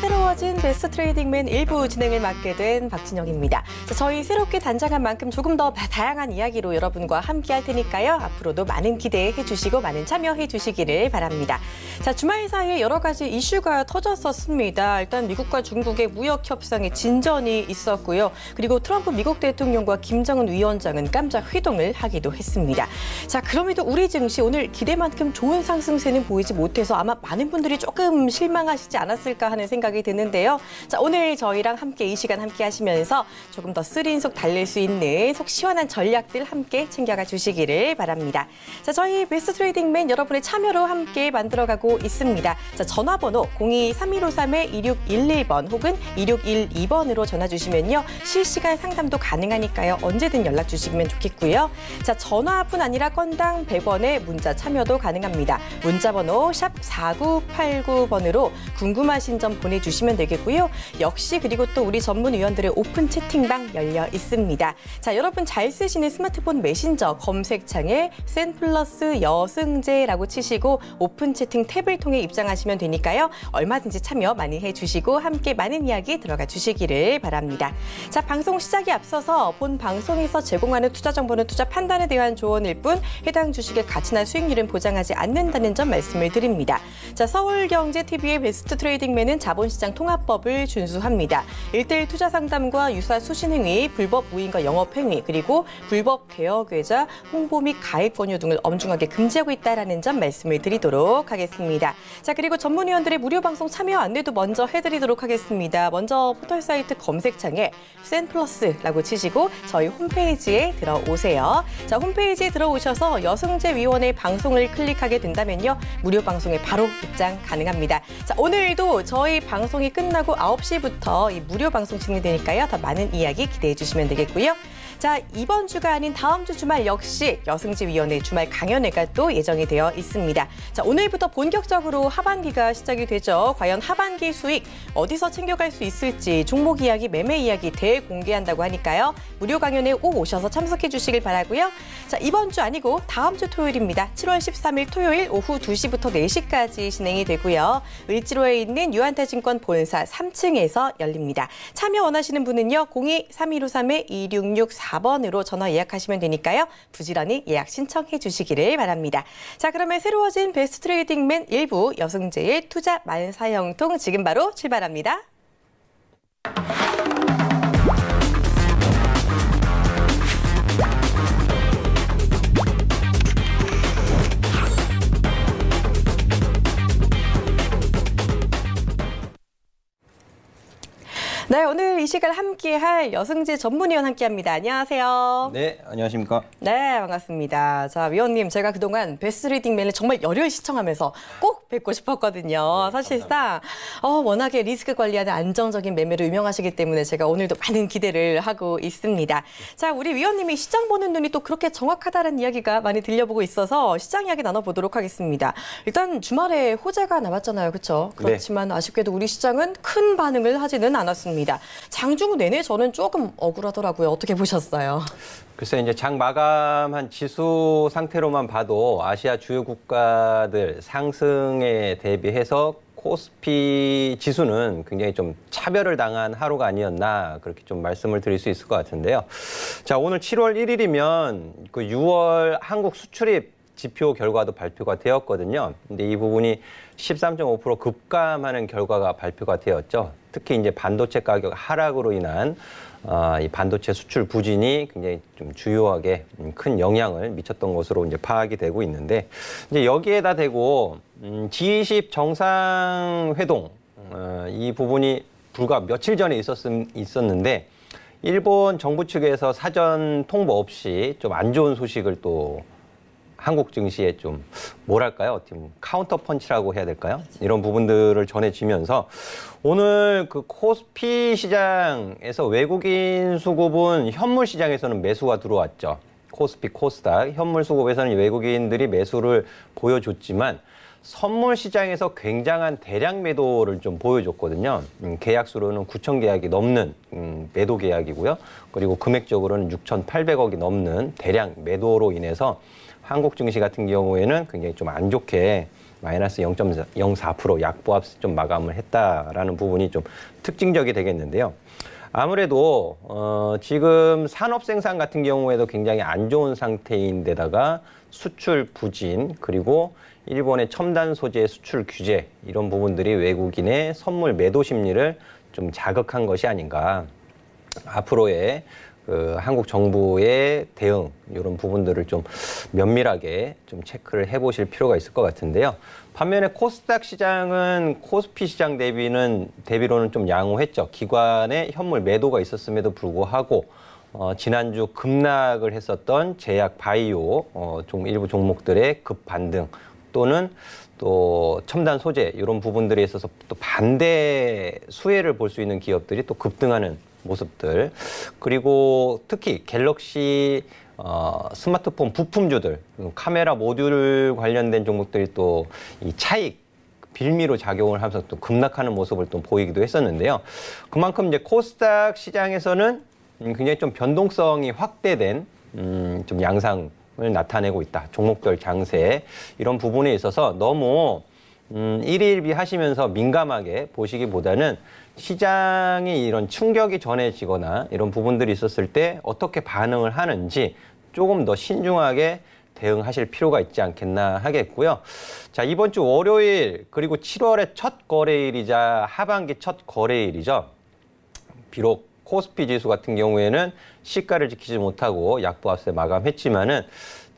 새로워진 베스트 트레이딩맨 일부 진행을 맡게 된 박진영입니다. 저희 새롭게 단장한 만큼 조금 더 다양한 이야기로 여러분과 함께 할 테니까요. 앞으로도 많은 기대해 주시고 많은 참여해 주시기를 바랍니다. 자, 주말 사이에 여러 가지 이슈가 터졌었습니다. 일단 미국과 중국의 무역 협상에 진전이 있었고요. 그리고 트럼프 미국 대통령과 김정은 위원장은 깜짝 회동을 하기도 했습니다. 자, 그럼에도 우리 증시 오늘 기대만큼 좋은 상승세는 보이지 못해서 아마 많은 분들이 조금 실망하시지 않았을까 하는 생각 생각이 드는데요. 자, 오늘 저희랑 함께 이 시간 함께 하시면서 조금 더 쓰린 속달릴수 있는 속 시원한 전략들 함께 챙겨가 주시기를 바랍니다. 자, 저희 베스트 트레이딩맨 여러분의 참여로 함께 만들어가고 있습니다. 자, 전화번호 02-3153-2611번 혹은 2612번으로 전화 주시면요. 실시간 상담도 가능하니까요. 언제든 연락 주시면 좋겠고요. 자, 전화뿐 아니라 건당 100원의 문자 참여도 가능합니다. 문자 번호 샵 4989번으로 궁금하신 점 보내 주 보내주시면 되겠고요. 역시 그리고 또 우리 전문위원들의 오픈 채팅방 열려 있습니다. 자, 여러분 잘 쓰시는 스마트폰 메신저 검색창에 센플러스 여승제라고 치시고 오픈 채팅 탭을 통해 입장하시면 되니까요. 얼마든지 참여 많이 해주시고 함께 많은 이야기 들어가 주시기를 바랍니다. 자, 방송 시작에 앞서서 본 방송에서 제공하는 투자 정보는 투자 판단에 대한 조언일 뿐 해당 주식의 가치나 수익률은 보장하지 않는다는 점 말씀을 드립니다. 자, 서울경제TV의 베스트 트레이딩맨은 자본 자본시장 통합법을 준수합니다. 일대일 투자 상담과 유사 수신 행위, 불법 무인과 영업 행위, 그리고 불법 개혁 계좌, 홍보 및 가입 권유 등을 엄중하게 금지하고 있다는점 말씀을 드리도록 하겠습니다. 자, 그리고 전문위원들의 무료 방송 참여 안내도 먼저 해드리도록 하겠습니다. 먼저 포털 사이트 검색창에 센플러스라고 치시고 저희 홈페이지에 들어오세요. 자, 홈페이지에 들어오셔서 여성재 위원의 방송을 클릭하게 된다면요. 무료 방송에 바로 입장 가능합니다. 자, 오늘도 저희 방송이 끝나고 9시부터 이 무료 방송 진행되니까요. 더 많은 이야기 기대해 주시면 되겠고요. 자, 이번 주가 아닌 다음 주 주말 역시 여승지위원회 주말 강연회가 또 예정이 되어 있습니다. 자, 오늘부터 본격적으로 하반기가 시작이 되죠. 과연 하반기 수익 어디서 챙겨갈 수 있을지 종목 이야기, 매매 이야기 대공개한다고 하니까요. 무료 강연에 꼭 오셔서 참석해 주시길 바라고요. 자, 이번 주 아니고 다음 주 토요일입니다. 7월 13일 토요일 오후 2시부터 4시까지 진행이 되고요. 을지로에 있는 유한타증권 본사 3층에서 열립니다. 참여 원하시는 분은요. 02-3153-2664 4번으로 전화 예약하시면 되니까요. 부지런히 예약 신청해 주시기를 바랍니다. 자, 그러면 새로워진 베스트 트레이딩맨 1부 여성제일 투자 만사형통 지금 바로 출발합니다. 네, 오늘 이 시간 함께할 여승재 전문위원 함께합니다. 안녕하세요. 네, 안녕하십니까. 네, 반갑습니다. 자, 위원님, 제가 그동안 베스트 리딩맨을 정말 열혈 시청하면서 꼭 뵙고 싶었거든요. 네, 사실상 어, 워낙에 리스크 관리하는 안정적인 매매로 유명하시기 때문에 제가 오늘도 많은 기대를 하고 있습니다. 자, 우리 위원님이 시장 보는 눈이 또 그렇게 정확하다는 이야기가 많이 들려보고 있어서 시장 이야기 나눠보도록 하겠습니다. 일단 주말에 호재가 남았잖아요 그렇죠? 네. 그렇지만 네. 아쉽게도 우리 시장은 큰 반응을 하지는 않았습니다. 있습니다. 장중 내내 저는 조금 억울하더라고요. 어떻게 보셨어요? 글쎄 이제 장 마감한 지수 상태로만 봐도 아시아 주요 국가들 상승에 대비해서 코스피 지수는 굉장히 좀 차별을 당한 하루가 아니었나 그렇게 좀 말씀을 드릴 수 있을 것 같은데요. 자 오늘 7월 1일이면 그 6월 한국 수출입 지표 결과도 발표가 되었거든요. 근데 이 부분이 13.5% 급감하는 결과가 발표가 되었죠. 특히 이제 반도체 가격 하락으로 인한 아, 이 반도체 수출 부진이 굉장히 좀 주요하게 음, 큰 영향을 미쳤던 것으로 이제 파악이 되고 있는데 이제 여기에다 대고 음, G20 정상 회동 어, 이 부분이 불과 며칠 전에 있었음, 있었는데 일본 정부 측에서 사전 통보 없이 좀 안 좋은 소식을 또 한국 증시에 좀 뭐랄까요? 어 카운터 펀치라고 해야 될까요? 이런 부분들을 전해지면서 오늘 그 코스피 시장에서 외국인 수급은 현물 시장에서는 매수가 들어왔죠. 코스피 코스닥 현물 수급에서는 외국인들이 매수를 보여줬지만 선물 시장에서 굉장한 대량 매도를 좀 보여줬거든요. 음, 계약 수로는 9천 계약이 넘는 음, 매도 계약이고요. 그리고 금액적으로는 6,800억이 넘는 대량 매도로 인해서 한국 증시 같은 경우에는 굉장히 좀 안 좋게 마이너스 0.04% 약보합 좀 마감을 했다라는 부분이 좀 특징적이 되겠는데요. 아무래도 어, 지금 산업 생산 같은 경우에도 굉장히 안 좋은 상태인데다가 수출 부진 그리고 일본의 첨단 소재 수출 규제 이런 부분들이 외국인의 선물 매도 심리를 좀 자극한 것이 아닌가. 앞으로의 그 한국 정부의 대응 이런 부분들을 좀 면밀하게 좀 체크를 해보실 필요가 있을 것 같은데요. 반면에 코스닥 시장은 코스피 시장 대비는 대비로는 좀 양호했죠. 기관의 현물 매도가 있었음에도 불구하고 어, 지난주 급락을 했었던 제약 바이오 어, 종, 일부 종목들의 급 반등 또는 또 첨단 소재 이런 부분들에 있어서 또 반대 수혜를 볼 수 있는 기업들이 또 급등하는 모습들 그리고 특히 갤럭시 어, 스마트폰 부품주들 카메라 모듈 관련된 종목들이 또 이 차익 빌미로 작용을 하면서 또 급락하는 모습을 또 보이기도 했었는데요. 그만큼 이제 코스닥 시장에서는 음, 굉장히 좀 변동성이 확대된 음, 좀 양상을 나타내고 있다. 종목별 장세 이런 부분에 있어서 너무 음, 일일비 하시면서 민감하게 보시기보다는 시장이 이런 충격이 전해지거나 이런 부분들이 있었을 때 어떻게 반응을 하는지 조금 더 신중하게 대응하실 필요가 있지 않겠나 하겠고요. 자, 이번 주 월요일 그리고 7월의 첫 거래일이자 하반기 첫 거래일이죠. 비록 코스피 지수 같은 경우에는 시가를 지키지 못하고 약보합세 마감했지만은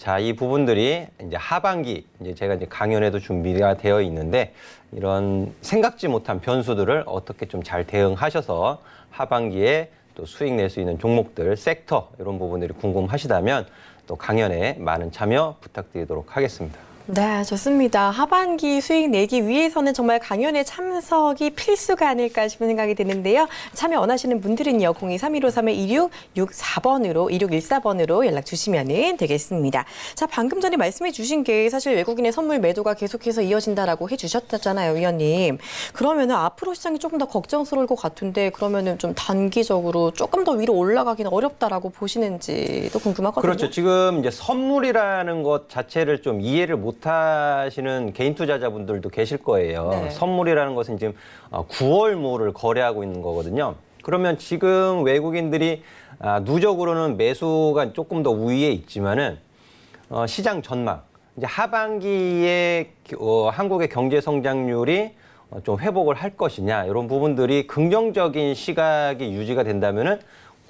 자, 이 부분들이 이제 하반기 이제 제가 이제 강연에도 준비가 되어 있는데 이런 생각지 못한 변수들을 어떻게 좀 잘 대응하셔서 하반기에 또 수익 낼 수 있는 종목들, 섹터 이런 부분들이 궁금하시다면 또 강연에 많은 참여 부탁드리도록 하겠습니다. 네, 좋습니다. 하반기 수익 내기 위해서는 정말 강연에 참석이 필수가 아닐까 싶은 생각이 드는데요. 참여 원하시는 분들은요. 0231531-2664번으로 2614번으로 연락 주시면 되겠습니다. 자, 방금 전에 말씀해 주신 게 사실 외국인의 선물 매도가 계속해서 이어진다라고 해 주셨잖아요, 위원님. 그러면은 앞으로 시장이 조금 더 걱정스러울 것 같은데 그러면은 좀 단기적으로 조금 더 위로 올라가기는 어렵다라고 보시는지도 궁금하거든요. 그렇죠. 지금 이제 선물이라는 것 자체를 좀 이해를 못 못하시는 개인 투자자분들도 계실 거예요. 네. 선물이라는 것은 지금 9월 어, 모를 거래하고 있는 거거든요. 그러면 지금 외국인들이 아, 누적으로는 매수가 조금 더 우위에 있지만은 어, 시장 전망 이제 하반기에 어, 한국의 경제 성장률이 좀 회복을 할 것이냐 이런 부분들이 긍정적인 시각이 유지가 된다면은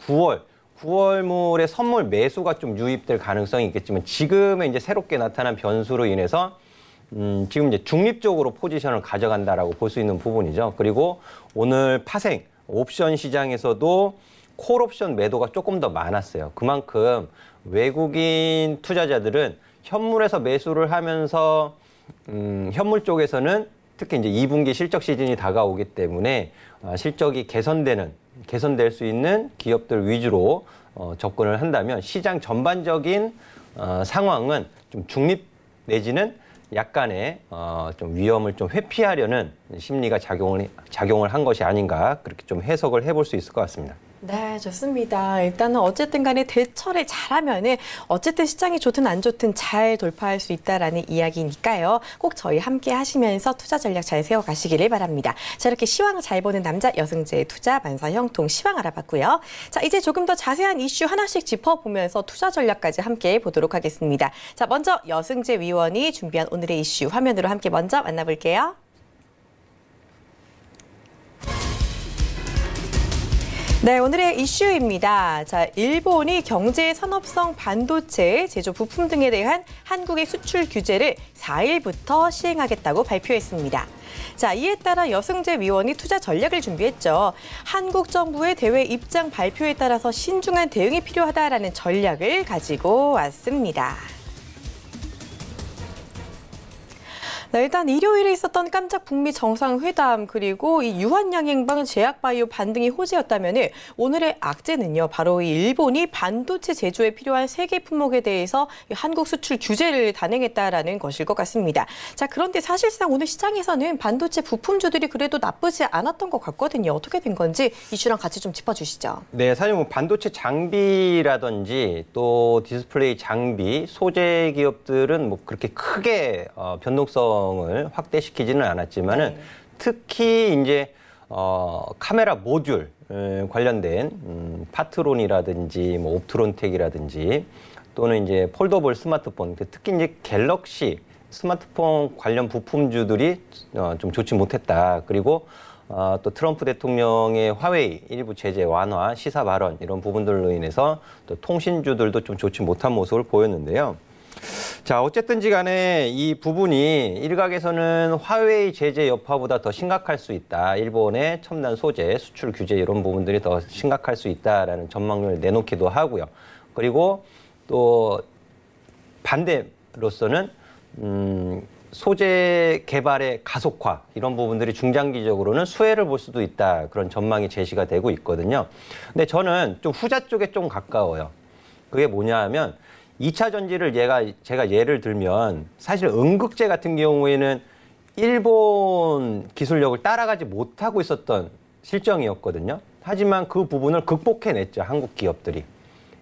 9월 9월물에 선물 매수가 좀 유입될 가능성이 있겠지만 지금의 이제 새롭게 나타난 변수로 인해서 음, 지금 이제 중립적으로 포지션을 가져간다라고 볼 수 있는 부분이죠. 그리고 오늘 파생 옵션 시장에서도 콜옵션 매도가 조금 더 많았어요. 그만큼 외국인 투자자들은 현물에서 매수를 하면서 음, 현물 쪽에서는 특히 이제 2분기 실적 시즌이 다가오기 때문에 아, 실적이 개선되는 개선될 수 있는 기업들 위주로 어, 접근을 한다면 시장 전반적인 어, 상황은 좀 중립 내지는 약간의 어, 좀 위험을 좀 회피하려는 심리가 작용을 작용을 한 것이 아닌가 그렇게 좀 해석을 해 볼 수 있을 것 같습니다. 네, 좋습니다. 일단은 어쨌든 간에 대처를 잘하면은 어쨌든 시장이 좋든 안 좋든 잘 돌파할 수 있다라는 이야기니까요. 꼭 저희 함께 하시면서 투자 전략 잘 세워가시기를 바랍니다. 자, 이렇게 시황 잘 보는 남자 여승재 투자 반사 형통 시황 알아봤고요. 자, 이제 조금 더 자세한 이슈 하나씩 짚어보면서 투자 전략까지 함께 보도록 하겠습니다. 자, 먼저 여승재 위원이 준비한 오늘의 이슈 화면으로 함께 먼저 만나볼게요. 네, 오늘의 이슈입니다. 자, 일본이 경제 산업성 반도체, 제조 부품 등에 대한 한국의 수출 규제를 4일부터 시행하겠다고 발표했습니다. 자, 이에 따라 여승재 위원이 투자 전략을 준비했죠. 한국 정부의 대외 입장 발표에 따라서 신중한 대응이 필요하다라는 전략을 가지고 왔습니다. 네, 일단 일요일에 있었던 깜짝 북미 정상회담 그리고 이 유한양행방 제약바이오 반등이 호재였다면 오늘의 악재는요. 바로 이 일본이 반도체 제조에 필요한 세계 품목에 대해서 한국 수출 규제를 단행했다라는 것일 것 같습니다. 자 그런데 사실상 오늘 시장에서는 반도체 부품주들이 그래도 나쁘지 않았던 것 같거든요. 어떻게 된 건지 이슈랑 같이 좀 짚어주시죠. 네, 사실 뭐 반도체 장비라든지 또 디스플레이 장비 소재 기업들은 뭐 그렇게 크게 어, 변동성 성을 확대시키지는 않았지만은 네. 특히 이제 어, 카메라 모듈 관련된 음, 파트론이라든지 뭐 옵트론텍이라든지 또는 이제 폴더블 스마트폰 그 특히 이제 갤럭시 스마트폰 관련 부품주들이 어, 좀 좋지 못했다. 그리고 어, 또 트럼프 대통령의 화웨이 일부 제재 완화, 시사 발언 이런 부분들로 인해서 또 통신주들도 좀 좋지 못한 모습을 보였는데요. 자, 어쨌든지 간에 이 부분이 일각에서는 화웨이 제재 여파보다 더 심각할 수 있다. 일본의 첨단 소재, 수출 규제 이런 부분들이 더 심각할 수 있다라는 전망을 내놓기도 하고요. 그리고 또 반대로서는 음, 소재 개발의 가속화 이런 부분들이 중장기적으로는 수혜를 볼 수도 있다 그런 전망이 제시가 되고 있거든요. 근데 저는 좀 후자 쪽에 좀 가까워요. 그게 뭐냐 하면 2차 전지를 얘가 제가 예를 들면 사실 응극제 같은 경우에는 일본 기술력을 따라가지 못하고 있었던 실정이었거든요. 하지만 그 부분을 극복해냈죠 한국 기업들이.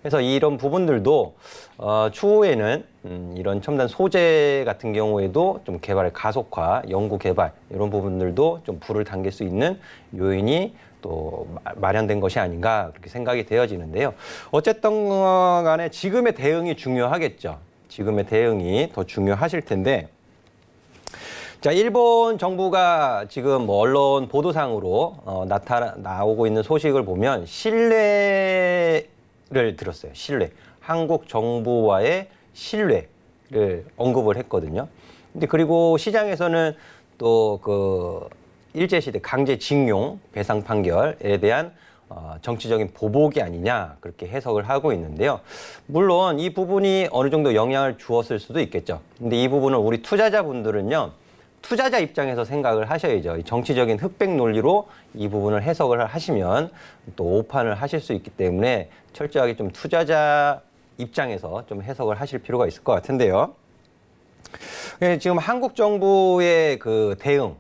그래서 이런 부분들도 어, 추후에는 음, 이런 첨단 소재 같은 경우에도 좀 개발의 가속화, 연구 개발 이런 부분들도 좀 불을 당길 수 있는 요인이 또 마련된 것이 아닌가 그렇게 생각이 되어지는데요. 어쨌든 어, 간에 지금의 대응이 중요하겠죠. 지금의 대응이 더 중요하실 텐데 자, 일본 정부가 지금 뭐 언론 보도상으로 어, 나타나 나오고 있는 소식을 보면 신뢰를 들었어요. 신뢰. 한국 정부와의 신뢰를 언급을 했거든요. 근데 그리고 시장에서는 또그 일제시대 강제징용 배상 판결에 대한 어, 정치적인 보복이 아니냐 그렇게 해석을 하고 있는데요. 물론 이 부분이 어느 정도 영향을 주었을 수도 있겠죠. 근데 이 부분을 우리 투자자분들은요. 투자자 입장에서 생각을 하셔야죠. 정치적인 흑백 논리로 이 부분을 해석을 하시면 또 오판을 하실 수 있기 때문에 철저하게 좀 투자자 입장에서 좀 해석을 하실 필요가 있을 것 같은데요. 예, 지금 한국 정부의 그 대응,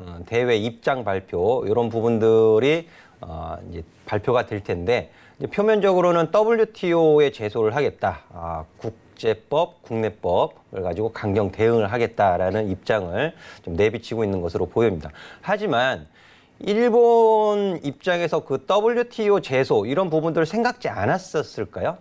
어, 대회 입장 발표 이런 부분들이 어, 이제 발표가 될 텐데 이제 표면적으로는 WTO에 제소를 하겠다. 아, 국제법, 국내법을 가지고 강경 대응을 하겠다라는 입장을 좀 내비치고 있는 것으로 보입니다. 하지만 일본 입장에서 그 WTO 제소 이런 부분들을 생각지 않았었을까요?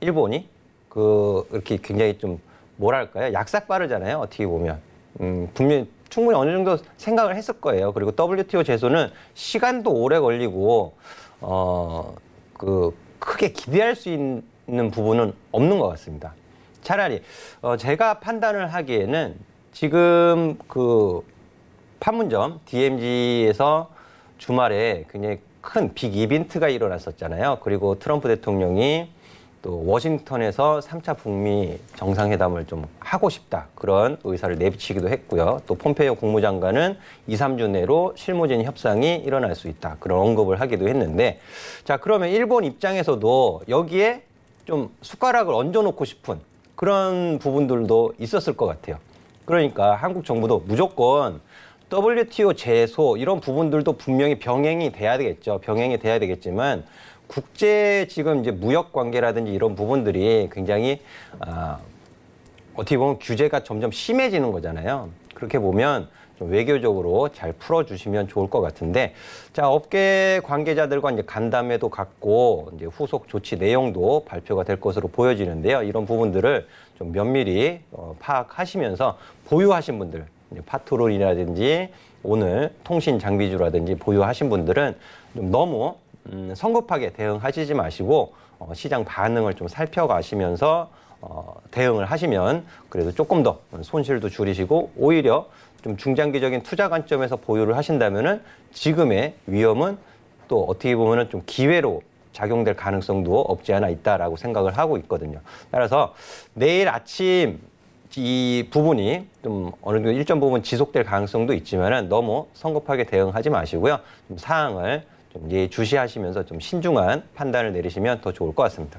일본이 그 이렇게 굉장히 좀 뭐랄까요? 약삭 빠르잖아요. 어떻게 보면 음, 분명 충분히 어느 정도 생각을 했을 거예요. 그리고 WTO 제소는 시간도 오래 걸리고 어 그 크게 기대할 수 있는 부분은 없는 것 같습니다. 차라리 어 제가 판단을 하기에는 지금 그 판문점 DMZ에서 주말에 굉장히 큰 빅 이벤트가 일어났었잖아요. 그리고 트럼프 대통령이 또 워싱턴에서 3차 북미 정상회담을 좀 하고 싶다 그런 의사를 내비치기도 했고요. 또 폼페이오 국무장관은 2, 3주 내로 실무진 협상이 일어날 수 있다 그런 언급을 하기도 했는데 자 그러면 일본 입장에서도 여기에 좀 숟가락을 얹어놓고 싶은 그런 부분들도 있었을 것 같아요. 그러니까 한국 정부도 무조건 WTO 제소 이런 부분들도 분명히 병행이 돼야 되겠죠. 병행이 돼야 되겠지만 국제 지금 이제 무역 관계라든지 이런 부분들이 굉장히 아, 어떻게 보면 규제가 점점 심해지는 거잖아요. 그렇게 보면 좀 외교적으로 잘 풀어주시면 좋을 것 같은데 자 업계 관계자들과 이제 간담회도 갖고 이제 후속 조치 내용도 발표가 될 것으로 보여지는데요. 이런 부분들을 좀 면밀히 어, 파악하시면서 보유하신 분들 이제 파트롤이라든지 오늘 통신 장비주라든지 보유하신 분들은 좀 너무 음, 성급하게 대응하시지 마시고 어, 시장 반응을 좀 살펴가시면서 어, 대응을 하시면 그래도 조금 더 손실도 줄이시고 오히려 좀 중장기적인 투자 관점에서 보유를 하신다면은 지금의 위험은 또 어떻게 보면은 좀 기회로 작용될 가능성도 없지 않아 있다라고 생각을 하고 있거든요. 따라서 내일 아침 이 부분이 좀 어느 정도 일정 부분 지속될 가능성도 있지만은 너무 성급하게 대응하지 마시고요. 좀 상황을 좀 예주시하시면서 좀 신중한 판단을 내리시면 더 좋을 것 같습니다.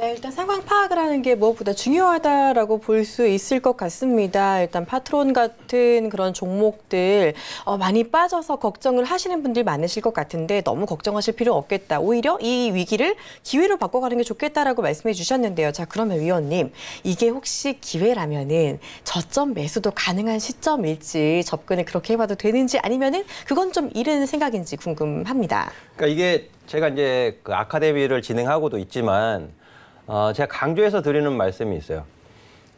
네, 일단 상황 파악을 하는 게 무엇보다 중요하다라고 볼 수 있을 것 같습니다. 일단 파트론 같은 그런 종목들 어, 많이 빠져서 걱정을 하시는 분들이 많으실 것 같은데 너무 걱정하실 필요 없겠다. 오히려 이 위기를 기회로 바꿔가는 게 좋겠다라고 말씀해 주셨는데요. 자, 그러면 위원님 이게 혹시 기회라면은 저점 매수도 가능한 시점일지 접근을 그렇게 해봐도 되는지 아니면은 그건 좀 이른 생각인지 궁금합니다. 그러니까 이게 제가 이제 그 아카데미를 진행하고도 있지만 어, 제가 강조해서 드리는 말씀이 있어요.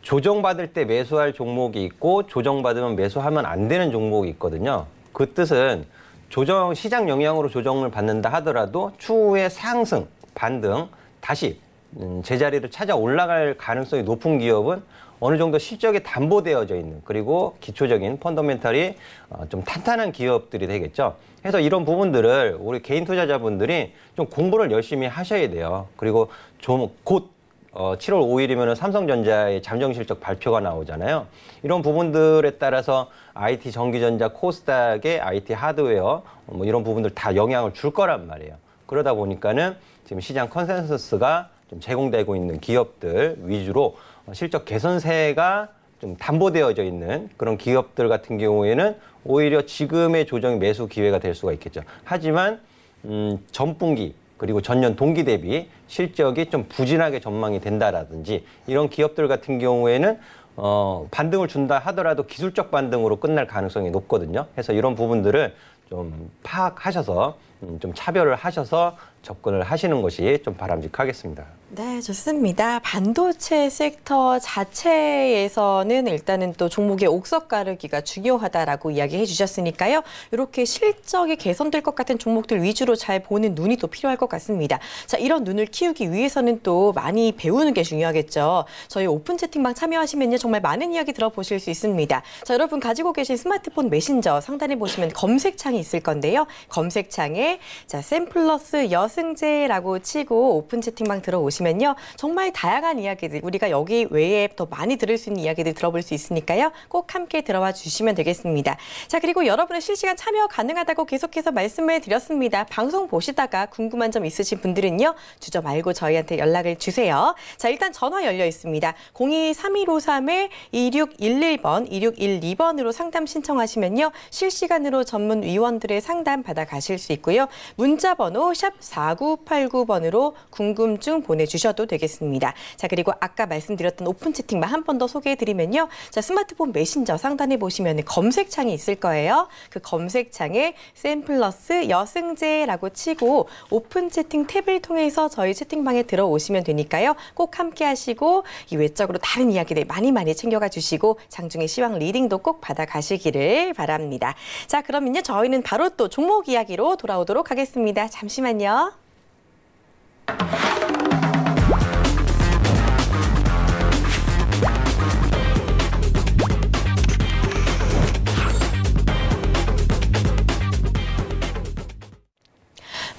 조정받을 때 매수할 종목이 있고 조정받으면 매수하면 안 되는 종목이 있거든요. 그 뜻은 조정 시장 영향으로 조정을 받는다 하더라도 추후에 상승, 반등, 다시 음, 제자리를 찾아 올라갈 가능성이 높은 기업은 어느 정도 실적이 담보되어져 있는 그리고 기초적인 펀더멘탈이 어, 좀 탄탄한 기업들이 되겠죠. 그래서 이런 부분들을 우리 개인 투자자분들이 좀 공부를 열심히 하셔야 돼요. 그리고 좀 곧 7월 어, 5일이면 삼성전자의 잠정 실적 발표가 나오잖아요. 이런 부분들에 따라서 IT 전기전자, 코스닥의 IT 하드웨어 뭐 이런 부분들 다 영향을 줄 거란 말이에요. 그러다 보니까는 지금 시장 컨센서스가 좀 제공되고 있는 기업들 위주로 어, 실적 개선세가 좀 담보되어져 있는 그런 기업들 같은 경우에는 오히려 지금의 조정 이 매수 기회가 될 수가 있겠죠. 하지만 음, 전분기 그리고 전년 동기 대비 실적이 좀 부진하게 전망이 된다라든지 이런 기업들 같은 경우에는 어, 반등을 준다 하더라도 기술적 반등으로 끝날 가능성이 높거든요. 그래서 이런 부분들을 좀 파악하셔서 음, 좀 차별을 하셔서 접근을 하시는 것이 좀 바람직하겠습니다. 네, 좋습니다. 반도체 섹터 자체에서는 일단은 또 종목의 옥석 가르기가 중요하다라고 이야기해 주셨으니까요. 이렇게 실적이 개선될 것 같은 종목들 위주로 잘 보는 눈이 또 필요할 것 같습니다. 자, 이런 눈을 키우기 위해서는 또 많이 배우는 게 중요하겠죠. 저희 오픈 채팅방 참여하시면요. 정말 많은 이야기 들어보실 수 있습니다. 자, 여러분 가지고 계신 스마트폰 메신저 상단에 보시면 검색창이 있을 건데요. 검색창에 자, 샘플러스 여승제라고 치고 오픈 채팅방 들어오시면요. 정말 다양한 이야기들, 우리가 여기 외에 더 많이 들을 수 있는 이야기들 들어볼 수 있으니까요. 꼭 함께 들어와 주시면 되겠습니다. 자, 그리고 여러분의 실시간 참여 가능하다고 계속해서 말씀을 드렸습니다. 방송 보시다가 궁금한 점 있으신 분들은요. 주저 말고 저희한테 연락을 주세요. 자, 일단 전화 열려 있습니다. 023153-2611번, 2612번으로 상담 신청하시면요. 실시간으로 전문 위원들의 상담 받아가실 수 있고요. 있고요. 문자 번호 샵 4989번으로 궁금증 보내주셔도 되겠습니다. 자 그리고 아까 말씀드렸던 오픈 채팅만 한번 더 소개해드리면요. 자 스마트폰 메신저 상단에 보시면 검색창이 있을 거예요. 그 검색창에 샘플러스 여승재라고 치고 오픈 채팅 탭을 통해서 저희 채팅방에 들어오시면 되니까요. 꼭 함께 하시고 이 외적으로 다른 이야기들 많이 많이 챙겨가 주시고 장중의 시황 리딩도 꼭 받아가시기를 바랍니다. 자그러면요 저희는 바로 또 종목 이야기로 돌아오 다녀오도록 하겠습니다. 잠시만요.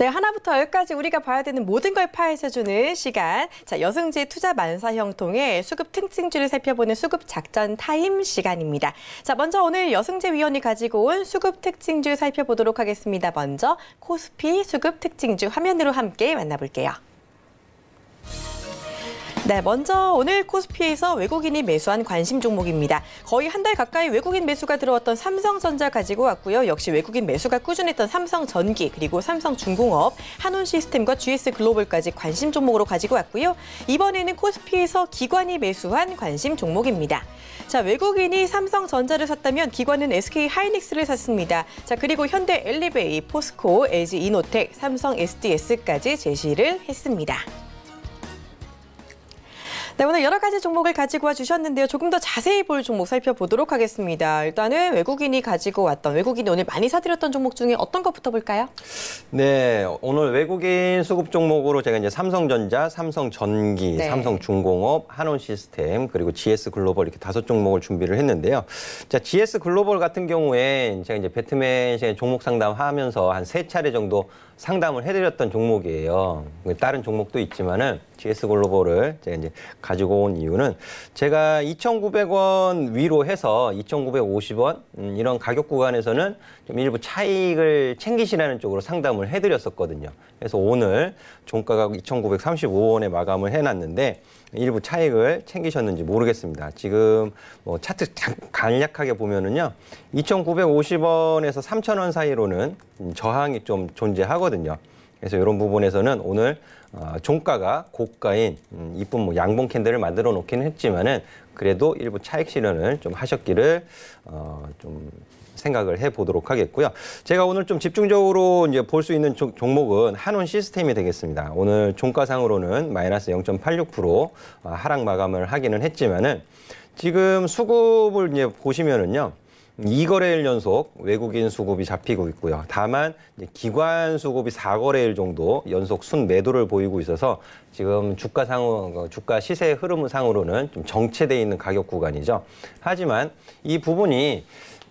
네, 하나부터 열까지 우리가 봐야 되는 모든 걸 파헤쳐주는 시간. 자, 여승지 투자 만사 형통의 수급 특징주를 살펴보는 수급 작전 타임 시간입니다. 자, 먼저 오늘 여승재 위원이 가지고 온 수급 특징주 살펴보도록 하겠습니다. 먼저 코스피 수급 특징주 화면으로 함께 만나볼게요. 네, 먼저 오늘 코스피에서 외국인이 매수한 관심 종목입니다. 거의 한 달 가까이 외국인 매수가 들어왔던 삼성전자 가지고 왔고요. 역시 외국인 매수가 꾸준했던 삼성전기 그리고 삼성중공업, 한온시스템과 GS글로벌까지 관심 종목으로 가지고 왔고요. 이번에는 코스피에서 기관이 매수한 관심 종목입니다. 자, 외국인이 삼성전자를 샀다면 기관은 SK 하이닉스를 샀습니다. 자, 그리고 현대 엘리베이, 포스코, LG 이노텍, 삼성 SDS까지 제시를 했습니다. 네, 오늘 여러 가지 종목을 가지고 와 주셨는데요. 조금 더 자세히 볼 종목 살펴보도록 하겠습니다. 일단은 외국인이 가지고 왔던, 외국인이 오늘 많이 사들였던 종목 중에 어떤 것부터 볼까요? 네, 오늘 외국인 수급 종목으로 제가 이제 삼성전자, 삼성전기, 네. 삼성중공업, 한온시스템 그리고 GS글로벌 이렇게 다섯 종목을 준비를 했는데요. 자, GS글로벌 같은 경우에 제가 이제 배트맨 씨의 종목 상담하면서 한 세 차례 정도 상담을 해드렸던 종목이에요. 그 다른 종목도 있지만은 GS글로벌을 제가 이제 가 가지고 온 이유는 제가 2,900원 위로 해서 2,950원 음, 이런 가격 구간에서는 좀 일부 차익을 챙기시라는 쪽으로 상담을 해드렸었거든요. 그래서 오늘 종가가 2,935원에 마감을 해놨는데 일부 차익을 챙기셨는지 모르겠습니다. 지금 뭐 차트 간략하게 보면은요. 2,950원에서 3,000원 사이로는 음, 저항이 좀 존재하거든요. 그래서 이런 부분에서는 오늘 어, 종가가 고가인 음, 이쁜 뭐 양봉 캔들을 만들어 놓긴 했지만은 그래도 일부 차익 실현을 좀 하셨기를 어, 좀 생각을 해 보도록 하겠고요. 제가 오늘 좀 집중적으로 이제 볼 수 있는 조, 종목은 한온 시스템이 되겠습니다. 오늘 종가상으로는 마이너스 0.86% 어, 하락 마감을 하기는 했지만은 지금 수급을 이제 보시면은요. 2거래일 연속 외국인 수급이 잡히고 있고요. 다만 기관 수급이 4거래일 정도 연속 순매도를 보이고 있어서 지금 주가 상 어, 주가 시세 흐름 상으로는 좀 정체돼 있는 가격 구간이죠. 하지만 이 부분이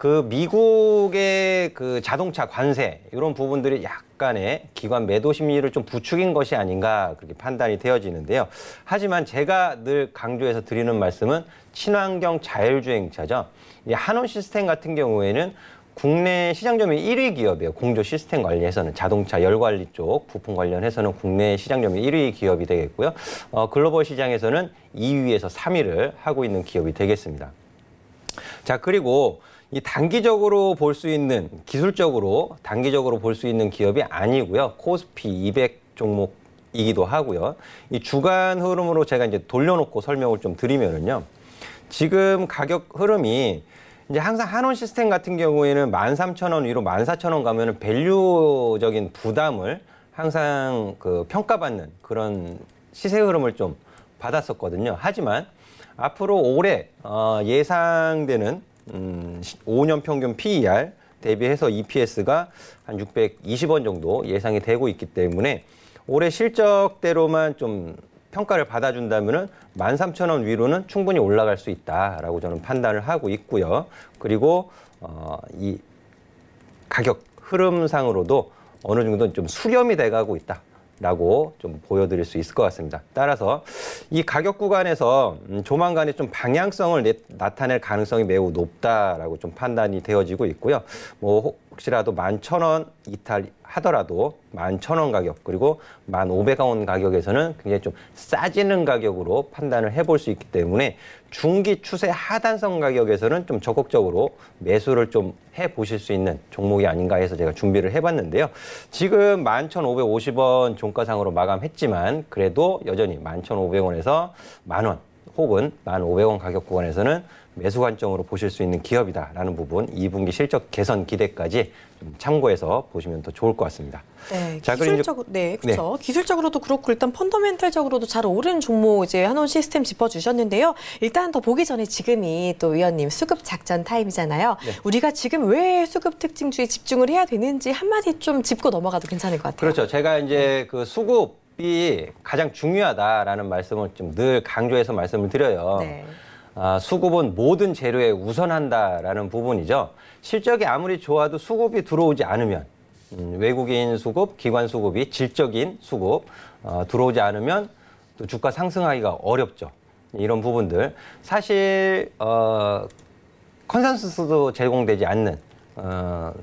그 미국의 그 자동차 관세 이런 부분들이 약간의 기관 매도 심리를 좀 부추긴 것이 아닌가 그렇게 판단이 되어지는데요. 하지만 제가 늘 강조해서 드리는 말씀은 친환경 자율주행차죠. 이 한원 시스템 같은 경우에는 국내 시장 점이 1위 기업이에요. 공조 시스템 관리에서는 자동차 열 관리 쪽 부품 관련해서는 국내 시장 점이 1위 기업이 되겠고요. 어, 글로벌 시장에서는 2위에서 3위를 하고 있는 기업이 되겠습니다. 자, 그리고 이 단기적으로 볼 수 있는 기술적으로 단기적으로 볼 수 있는 기업이 아니고요. 코스피 200 종목이기도 하고요. 이 주간 흐름으로 제가 이제 돌려놓고 설명을 좀 드리면은요. 지금 가격 흐름이 이제 항상 한원 시스템 같은 경우에는 1 3 0 0 0원 위로 1 4 0 0 0원 가면은 밸류적인 부담을 항상 그 평가받는 그런 시세 흐름을 좀 받았었거든요. 하지만 앞으로 올해 어 예상되는 음, 5년 평균 PER 대비해서 EPS가 한 620원 정도 예상이 되고 있기 때문에 올해 실적대로만 좀 평가를 받아준다면은 13,000원 위로는 충분히 올라갈 수 있다라고 저는 판단을 하고 있고요. 그리고 어, 이 가격 흐름상으로도 어느 정도 좀 수렴이 돼가고 있다. 라고 좀 보여드릴 수 있을 것 같습니다. 따라서 이 가격 구간에서 음, 조만간에 좀 방향성을 내, 나타낼 가능성이 매우 높다라고 좀 판단이 되어지고 있고요. 뭐 혹시라도 만 천 원 이탈 하더라도 11,000원 가격 그리고 1,500원 가격에서는 굉장히 좀 싸지는 가격으로 판단을 해볼 수 있기 때문에 중기 추세 하단성 가격에서는 좀 적극적으로 매수를 좀 해보실 수 있는 종목이 아닌가 해서 제가 준비를 해봤는데요. 지금 11,550원 종가상으로 마감했지만 그래도 여전히 11,500원에서 만 원 혹은 1,500원 가격 구간에서는 매수 관점으로 보실 수 있는 기업이다라는 부분 2분기 실적 개선 기대까지 참고해서 보시면 더 좋을 것 같습니다. 네, 기술적으로 네, 네, 그렇죠. 네. 기술적으로도 그렇고 일단 펀더멘탈적으로도 잘 오른 종목 이제 한원 시스템 짚어 주셨는데요. 일단 더 보기 전에 지금이 또 위원님 수급 작전 타임이잖아요. 네. 우리가 지금 왜 수급 특징주에 집중을 해야 되는지 한마디 좀 짚고 넘어가도 괜찮을 것 같아요. 그렇죠. 제가 이제 네. 그 수급이 가장 중요하다라는 말씀을 좀 늘 강조해서 말씀을 드려요. 네. 아, 수급은 모든 재료에 우선한다라는 부분이죠. 실적이 아무리 좋아도 수급이 들어오지 않으면 음, 외국인 수급, 기관 수급이 질적인 수급 어, 들어오지 않으면 또 주가 상승하기가 어렵죠. 이런 부분들 사실 어, 컨센서스도 제공되지 않는 어,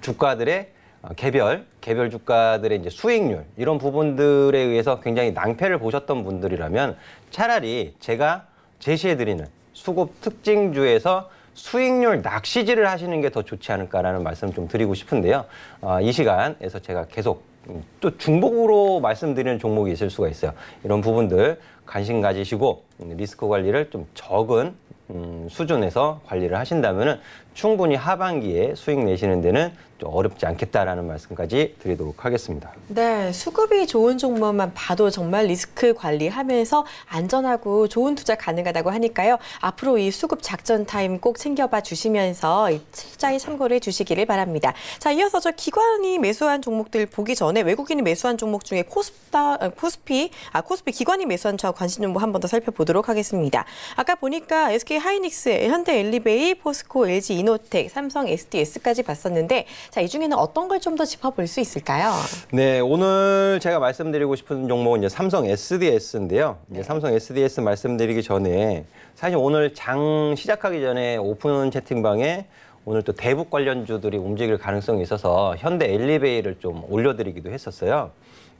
주가들의 어, 개별 개별 주가들의 이제 수익률 이런 부분들에 의해서 굉장히 낭패를 보셨던 분들이라면 차라리 제가 제시해드리는 수급 특징주에서 수익률 낚시질을 하시는 게 더 좋지 않을까라는 말씀 을좀 드리고 싶은데요. 어, 이 시간에서 제가 계속 음, 또 중복으로 말씀드리는 종목이 있을 수가 있어요. 이런 부분들 관심 가지시고 음, 리스크 관리를 좀 적은 음, 수준에서 관리를 하신다면 충분히 하반기에 수익 내시는 데는 어렵지 않겠다라는 말씀까지 드리도록 하겠습니다. 네, 수급이 좋은 종목만 봐도 정말 리스크 관리하면서 안전하고 좋은 투자 가능하다고 하니까요. 앞으로 이 수급 작전 타임 꼭 챙겨봐 주시면서 투자에 참고를 해주시기를 바랍니다. 자, 이어서 저 기관이 매수한 종목들 보기 전에 외국인이 매수한 종목 중에 코스타, 어, 코스피, 아, 코스피 기관이 매수한 저 관심 종목 한번 더 살펴보도록 하겠습니다. 아까 보니까 SK 하이닉스, 현대 엘리베이, 포스코, LG 이노텍, 삼성 SDS까지 봤었는데 자, 이 중에는 어떤 걸 좀 더 짚어볼 수 있을까요? 네, 오늘 제가 말씀드리고 싶은 종목은 이제 삼성 SDS인데요. 이제 네. 삼성 SDS 말씀드리기 전에 사실 오늘 장 시작하기 전에 오픈 채팅방에 오늘 또 대북 관련주들이 움직일 가능성이 있어서 현대 엘리베이를 좀 올려드리기도 했었어요.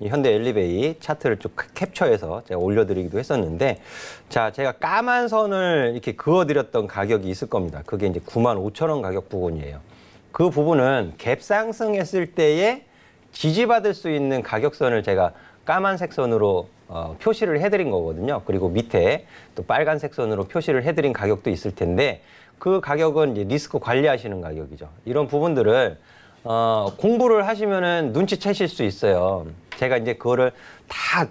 이 현대 엘리베이 차트를 쭉 캡처해서 제가 올려드리기도 했었는데, 자, 제가 까만 선을 이렇게 그어드렸던 가격이 있을 겁니다. 그게 이제 9만 5천 원 가격 부근이에요. 그 부분은 갭 상승했을 때에 지지받을 수 있는 가격선을 제가 까만색 선으로 어, 표시를 해드린 거거든요. 그리고 밑에 또 빨간색 선으로 표시를 해드린 가격도 있을 텐데 그 가격은 이제 리스크 관리하시는 가격이죠. 이런 부분들을 어, 공부를 하시면은 눈치채실 수 있어요. 제가 이제 그거를 다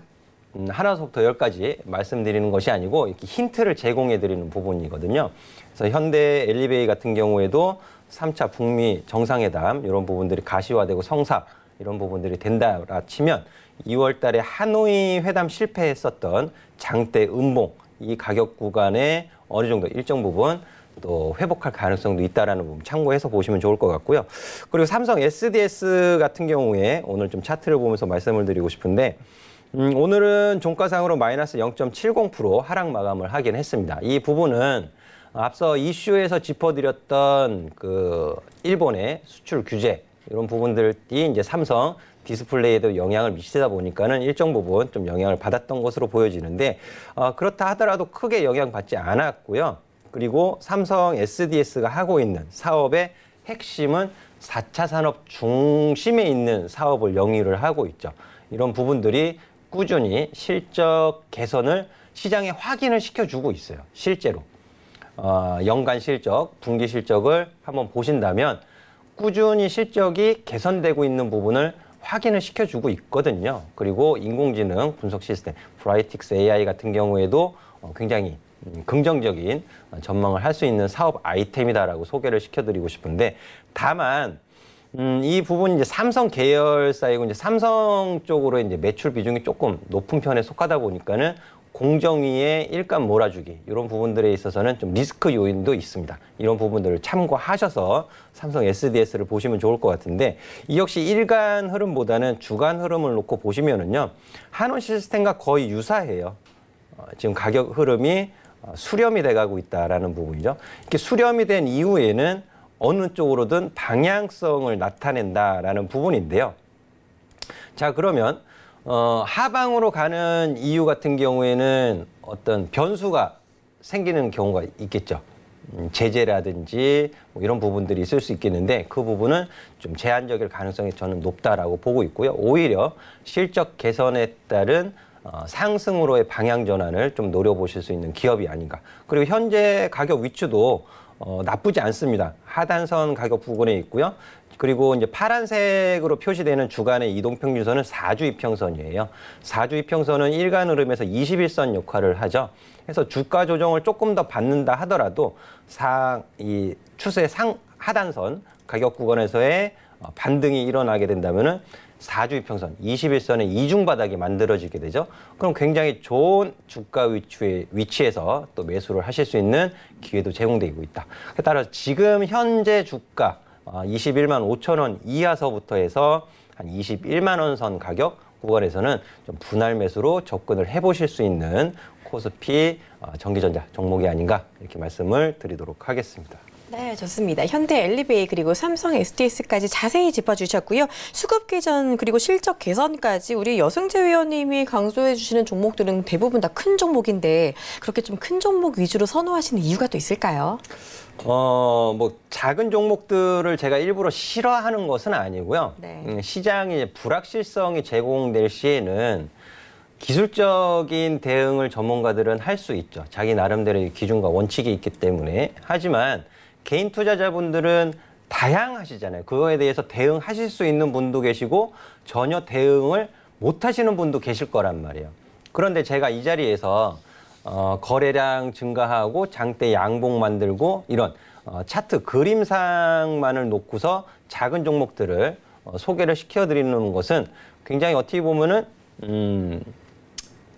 음, 하나서부터 열까지 말씀드리는 것이 아니고 이렇게 힌트를 제공해 드리는 부분이거든요. 그래서 현대 엘리베이 같은 경우에도 3차 북미 정상회담 이런 부분들이 가시화되고 성사 이런 부분들이 된다라 치면 2월 달에 하노이 회담 실패했었던 장대 음봉 이 가격 구간에 어느 정도 일정 부분 또 회복할 가능성도 있다라는 부분 참고해서 보시면 좋을 것 같고요. 그리고 삼성 SDS 같은 경우에 오늘 좀 차트를 보면서 말씀을 드리고 싶은데 음, 오늘은 종가상으로 마이너스 0.70% 하락 마감을 하긴 했습니다. 이 부분은 앞서 이슈에서 짚어드렸던 그 일본의 수출 규제 이런 부분들이 이제 삼성 디스플레이에도 영향을 미치다 보니까는 일정 부분 좀 영향을 받았던 것으로 보여지는데 어, 그렇다 하더라도 크게 영향받지 않았고요. 그리고 삼성 SDS가 하고 있는 사업의 핵심은 4차 산업 중심에 있는 사업을 영위를 하고 있죠. 이런 부분들이 꾸준히 실적 개선을 시장에 확인을 시켜주고 있어요. 실제로. 어, 연간 실적, 분기 실적을 한번 보신다면 꾸준히 실적이 개선되고 있는 부분을 확인을 시켜주고 있거든요. 그리고 인공지능 분석 시스템, 브라이틱스 AI 같은 경우에도 어, 굉장히 음, 긍정적인 어, 전망을 할 수 있는 사업 아이템이다라고 소개를 시켜드리고 싶은데 다만 음, 이 부분 이제 삼성 계열사이고 이제 삼성 쪽으로 이제 매출 비중이 조금 높은 편에 속하다 보니까는 공정위의 일감 몰아주기 이런 부분들에 있어서는 좀 리스크 요인도 있습니다. 이런 부분들을 참고하셔서 삼성 SDS를 보시면 좋을 것 같은데 이 역시 일간 흐름보다는 주간 흐름을 놓고 보시면은요 한원 시스템과 거의 유사해요. 어, 지금 가격 흐름이 어, 수렴이 돼가고 있다라는 부분이죠. 이렇게 수렴이 된 이후에는 어느 쪽으로든 방향성을 나타낸다라는 부분인데요. 자 그러면 어, 하방으로 가는 이유 같은 경우에는 어떤 변수가 생기는 경우가 있겠죠. 음, 제재라든지 뭐 이런 부분들이 있을 수 있겠는데 그 부분은 좀 제한적일 가능성이 저는 높다라고 보고 있고요. 오히려 실적 개선에 따른 어, 상승으로의 방향 전환을 좀 노려보실 수 있는 기업이 아닌가. 그리고 현재 가격 위치도 어, 나쁘지 않습니다. 하단선 가격 부근에 있고요. 그리고 이제 파란색으로 표시되는 주간의 이동평균선은 4주 이평선이에요. 4주 이평선은 일간 흐름에서 21선 역할을 하죠. 그래서 주가 조정을 조금 더 받는다 하더라도 상, 이 추세 상, 하단선 가격 구간에서의 어, 반등이 일어나게 된다면은 사주 이평선, 2일선의 이중 바닥이 만들어지게 되죠. 그럼 굉장히 좋은 주가 위치에, 위치에서 또 매수를 하실 수 있는 기회도 제공되고 있다. 따라서 지금 현재 주가 21만 어, 5천 원 이하서부터 해서 한 21만 원 선 가격 구간에서는 좀 분할 매수로 접근을 해보실 수 있는 코스피 어, 전기전자 종목이 아닌가 이렇게 말씀을 드리도록 하겠습니다. 네, 좋습니다. 현대 엘리베이 그리고 삼성 SDS까지 자세히 짚어주셨고요. 수급 개선 그리고 실적 개선까지 우리 여승재 위원님이 강조해 주시는 종목들은 대부분 다 큰 종목인데 그렇게 좀 큰 종목 위주로 선호하시는 이유가 또 있을까요? 어, 뭐 작은 종목들을 제가 일부러 싫어하는 것은 아니고요. 네. 음, 시장이 불확실성이 제공될 시에는 기술적인 대응을 전문가들은 할 수 있죠. 자기 나름대로의 기준과 원칙이 있기 때문에. 하지만 개인 투자자분들은 다양하시잖아요. 그거에 대해서 대응하실 수 있는 분도 계시고 전혀 대응을 못 하시는 분도 계실 거란 말이에요. 그런데 제가 이 자리에서 어, 거래량 증가하고 장대 양봉 만들고 이런 어, 차트 그림상만을 놓고서 작은 종목들을 어, 소개를 시켜드리는 것은 굉장히 어떻게 보면은 음,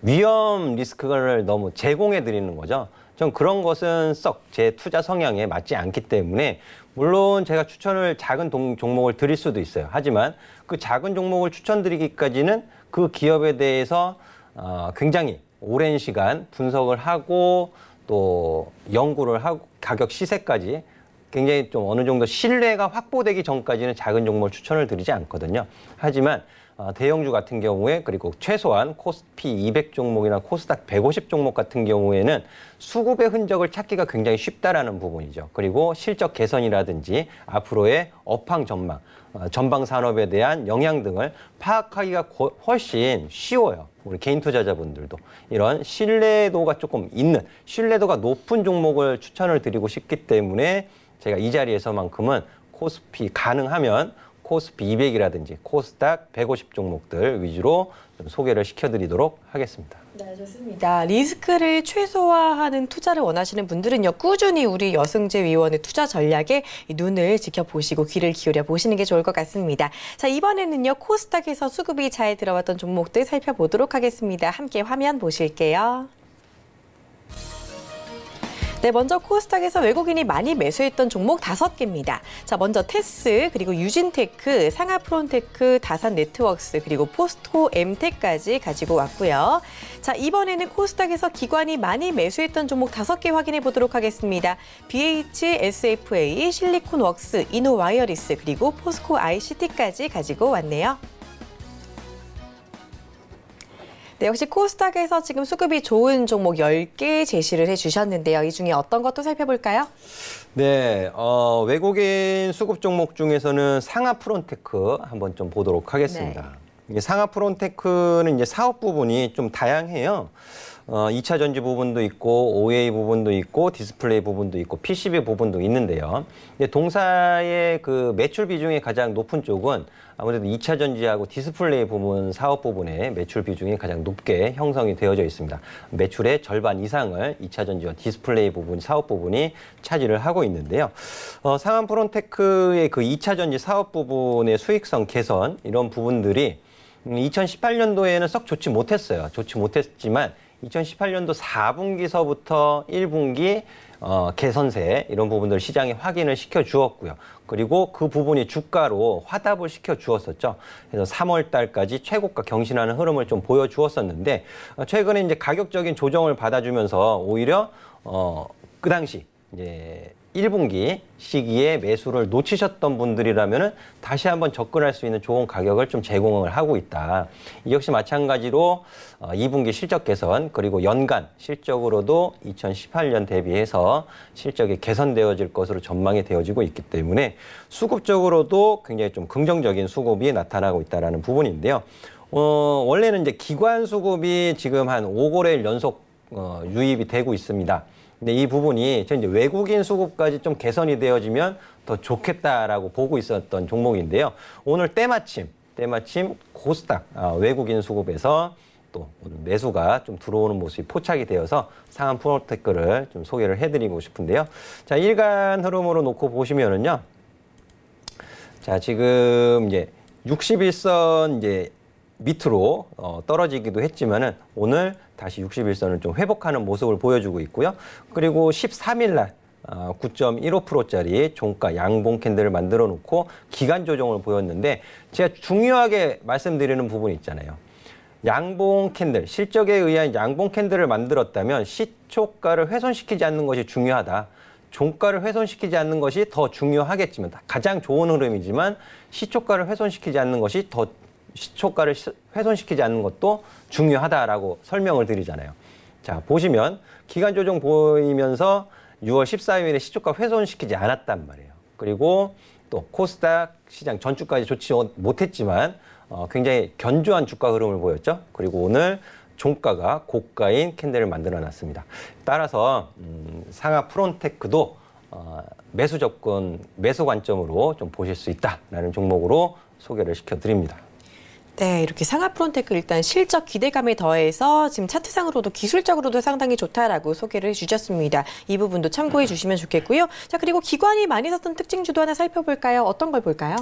위험 리스크를 너무 제공해 드리는 거죠. 전 그런 것은 썩 제 투자 성향에 맞지 않기 때문에 물론 제가 추천을 작은 동, 종목을 드릴 수도 있어요. 하지만 그 작은 종목을 추천드리기까지는 그 기업에 대해서 어, 굉장히 오랜 시간 분석을 하고 또 연구를 하고 가격 시세까지 굉장히 좀 어느 정도 신뢰가 확보되기 전까지는 작은 종목을 추천을 드리지 않거든요. 하지만 어, 대형주 같은 경우에 그리고 최소한 코스피 200 종목이나 코스닥 150 종목 같은 경우에는 수급의 흔적을 찾기가 굉장히 쉽다라는 부분이죠. 그리고 실적 개선이라든지 앞으로의 업황 전망, 어, 전방 산업에 대한 영향 등을 파악하기가 훨씬 쉬워요. 우리 개인 투자자분들도 이런 신뢰도가 조금 있는 신뢰도가 높은 종목을 추천을 드리고 싶기 때문에 제가 이 자리에서만큼은 코스피 가능하면 코스피 200이라든지 코스닥 150 종목들 위주로 소개를 시켜드리도록 하겠습니다. 네, 좋습니다. 리스크를 최소화하는 투자를 원하시는 분들은요, 꾸준히 우리 여승재 위원의 투자 전략에 눈을 지켜보시고 귀를 기울여 보시는 게 좋을 것 같습니다. 자, 이번에는요, 코스닥에서 수급이 잘 들어왔던 종목들 살펴보도록 하겠습니다. 함께 화면 보실게요. 네, 먼저 코스닥에서 외국인이 많이 매수했던 종목 다섯 개입니다. 자, 먼저 테스, 그리고 유진테크, 상하프론테크, 다산네트웍스, 그리고 포스코 엠텍까지 가지고 왔고요. 자, 이번에는 코스닥에서 기관이 많이 매수했던 종목 다섯 개 확인해 보도록 하겠습니다. BH, SFA, 실리콘웍스, 이노와이어리스, 그리고 포스코 ICT까지 가지고 왔네요. 네, 역시 코스닥에서 지금 수급이 좋은 종목 10개 제시를 해주셨는데요. 이 중에 어떤 것도 살펴볼까요? 네, 어, 외국인 수급 종목 중에서는 상하 프론테크 한번 좀 보도록 하겠습니다. 네. 상하 프론테크는 이제 사업 부분이 좀 다양해요. 어, 2차 전지 부분도 있고 OA 부분도 있고 디스플레이 부분도 있고 PCB 부분도 있는데요. 동사의 그 매출 비중이 가장 높은 쪽은 아무래도 2차 전지하고 디스플레이 부문 사업 부분의 매출 비중이 가장 높게 형성이 되어져 있습니다. 매출의 절반 이상을 2차 전지와 디스플레이 부분 사업 부분이 차지를 하고 있는데요. 어, 상암 프론테크의 그 2차 전지 사업 부분의 수익성 개선 이런 부분들이 2018년도에는 음, 썩 좋지 못했어요. 좋지 못했지만 2018년도 4분기서부터 1분기 어, 개선세 이런 부분들 시장에 확인을 시켜 주었고요. 그리고 그 부분이 주가로 화답을 시켜 주었었죠. 그래서 3월 달까지 최고가 경신하는 흐름을 좀 보여주었었는데 어, 최근에 이제 가격적인 조정을 받아주면서 오히려 어, 그 당시 이제 1분기 시기에 매수를 놓치셨던 분들이라면 다시 한번 접근할 수 있는 좋은 가격을 좀 제공을 하고 있다. 역시 마찬가지로 2분기 어, 실적 개선 그리고 연간 실적으로도 2018년 대비해서 실적이 개선되어질 것으로 전망이 되어지고 있기 때문에 수급적으로도 굉장히 좀 긍정적인 수급이 나타나고 있다는 부분인데요. 어, 원래는 이제 기관 수급이 지금 한 5거래일 연속 어, 유입이 되고 있습니다. 근데 이 부분이 이제 외국인 수급까지 좀 개선이 되어지면 더 좋겠다라고 보고 있었던 종목인데요. 오늘 때마침 때마침 고스닥 아, 외국인 수급에서 또 매수가 좀 들어오는 모습이 포착이 되어서 상한 프로테크를 좀 소개를 해드리고 싶은데요. 자 일간 흐름으로 놓고 보시면은요. 자 지금 이제 61선 이제 밑으로 어, 떨어지기도 했지만은 오늘 다시 61선을 좀 회복하는 모습을 보여주고 있고요. 그리고 13일 날 9.15%짜리 종가 양봉 캔들을 만들어 놓고 기간 조정을 보였는데 제가 중요하게 말씀드리는 부분이 있잖아요. 양봉 캔들, 실적에 의한 양봉 캔들을 만들었다면 시초가를 훼손시키지 않는 것이 중요하다. 종가를 훼손시키지 않는 것이 더 중요하겠지만 가장 좋은 흐름이지만 시초가를 훼손시키지 않는 것이 더 시초가를 훼손시키지 않는 것도 중요하다라고 설명을 드리잖아요. 자, 보시면 기간 조정 보이면서 6월 14일에 시초가 훼손시키지 않았단 말이에요. 그리고 또 코스닥 시장 전주까지 좋지 못했지만 어, 굉장히 견조한 주가 흐름을 보였죠. 그리고 오늘 종가가 고가인 캔들을 만들어 놨습니다. 따라서 음, 상하 프론테크도 어, 매수 접근, 매수 관점으로 좀 보실 수 있다라는 종목으로 소개를 시켜드립니다. 네, 이렇게 상하프론테크 일단 실적 기대감에 더해서 지금 차트상으로도 기술적으로도 상당히 좋다라고 소개를 해주셨습니다. 이 부분도 참고해 주시면 좋겠고요. 자, 그리고 기관이 많이 썼던 특징주도 하나 살펴볼까요? 어떤 걸 볼까요?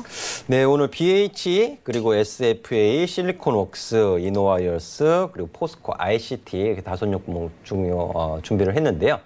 네, 오늘 BH 그리고 SFA, 실리콘웍스, 이노와이어스 그리고 포스코 ICT 이렇게 다섯 종목 뭐 중요 어, 준비를 했는데요.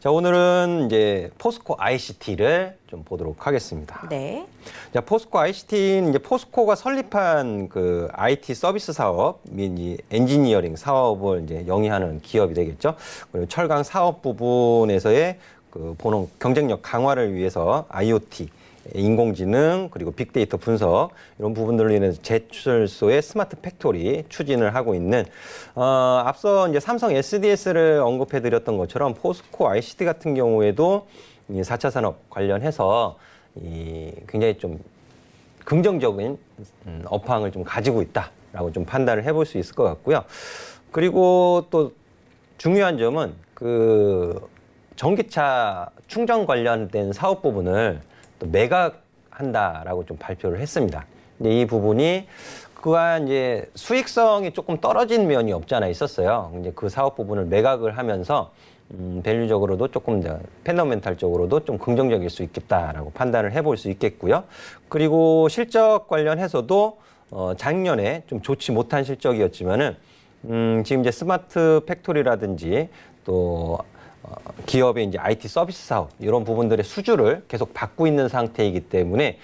자, 오늘은 이제 포스코 ICT를 좀 보도록 하겠습니다. 네. 자, 포스코 ICT는 이제 포스코가 설립한 그 IT 서비스 사업 및 엔지니어링 사업을 이제 영위하는 기업이 되겠죠. 그리고 철강 사업 부분에서의 그 본업 경쟁력 강화를 위해서 IoT 인공지능 그리고 빅데이터 분석 이런 부분들로 인해서 제철소의 스마트 팩토리 추진을 하고 있는 어, 앞서 이제 삼성 SDS를 언급해 드렸던 것처럼 포스코 ICT 같은 경우에도 이 4차 산업 관련해서 이 굉장히 좀 긍정적인 음, 업황을 좀 가지고 있다라고 좀 판단을 해 볼 수 있을 것 같고요. 그리고 또 중요한 점은 그 전기차 충전 관련된 사업 부분을 또 매각한다라고 좀 발표를 했습니다. 근데 이 부분이 그와 이제 수익성이 조금 떨어진 면이 없지 않아 있었어요. 이제 그 사업 부분을 매각을 하면서 음, 밸류적으로도 조금 더 팬더멘탈적으로도 좀 긍정적일 수 있겠다라고 판단을 해볼 수 있겠고요. 그리고 실적 관련해서도 어, 작년에 좀 좋지 못한 실적이었지만은 음, 지금 이제 스마트 팩토리라든지 또 기업의 이제 IT 서비스 사업 이런 부분들의 수주를 계속 받고 있는 상태이기 때문에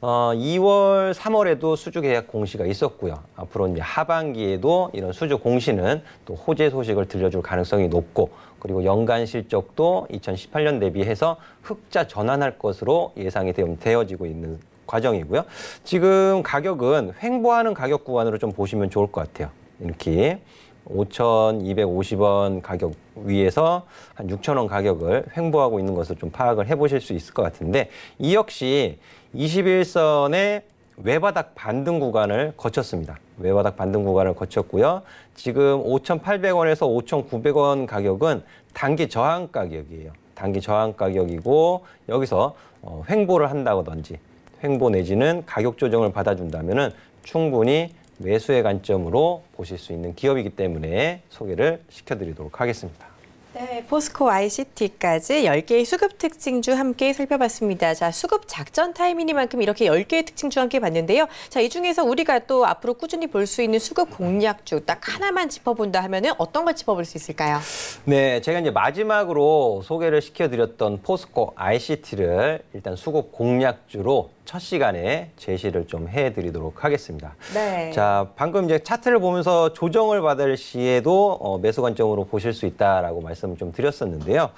어, 2월, 3월에도 수주 계약 공시가 있었고요. 앞으로 이제 하반기에도 이런 수주 공시는 또 호재 소식을 들려줄 가능성이 높고 그리고 연간 실적도 2018년 대비해서 흑자 전환할 것으로 예상이 되어지고 있는 과정이고요. 지금 가격은 횡보하는 가격 구간으로 좀 보시면 좋을 것 같아요. 이렇게 5,250원 가격 위에서 한 6,000원 가격을 횡보하고 있는 것을 좀 파악을 해보실 수 있을 것 같은데 이 역시 21선의 외바닥 반등 구간을 거쳤습니다. 외바닥 반등 구간을 거쳤고요. 지금 5,800원에서 5,900원 가격은 단기 저항 가격이에요. 단기 저항 가격이고 여기서 어, 횡보를 한다든지 횡보 내지는 가격 조정을 받아준다면 충분히 매수의 관점으로 보실 수 있는 기업이기 때문에 소개를 시켜드리도록 하겠습니다. 네, 포스코 ICT까지 10개의 수급 특징주 함께 살펴봤습니다. 자, 수급 작전 타이밍이만큼 이렇게 10개의 특징주 함께 봤는데요. 자, 이 중에서 우리가 또 앞으로 꾸준히 볼 수 있는 수급 공략주 딱 하나만 짚어본다 하면 어떤 걸 짚어볼 수 있을까요? 네, 제가 이제 마지막으로 소개를 시켜드렸던 포스코 ICT를 일단 수급 공략주로 첫 시간에 제시를 좀 해드리도록 하겠습니다. 네. 자, 방금 이제 차트를 보면서 조정을 받을 시에도 어, 매수 관점으로 보실 수 있다라고 말씀을 좀 드렸었는데요.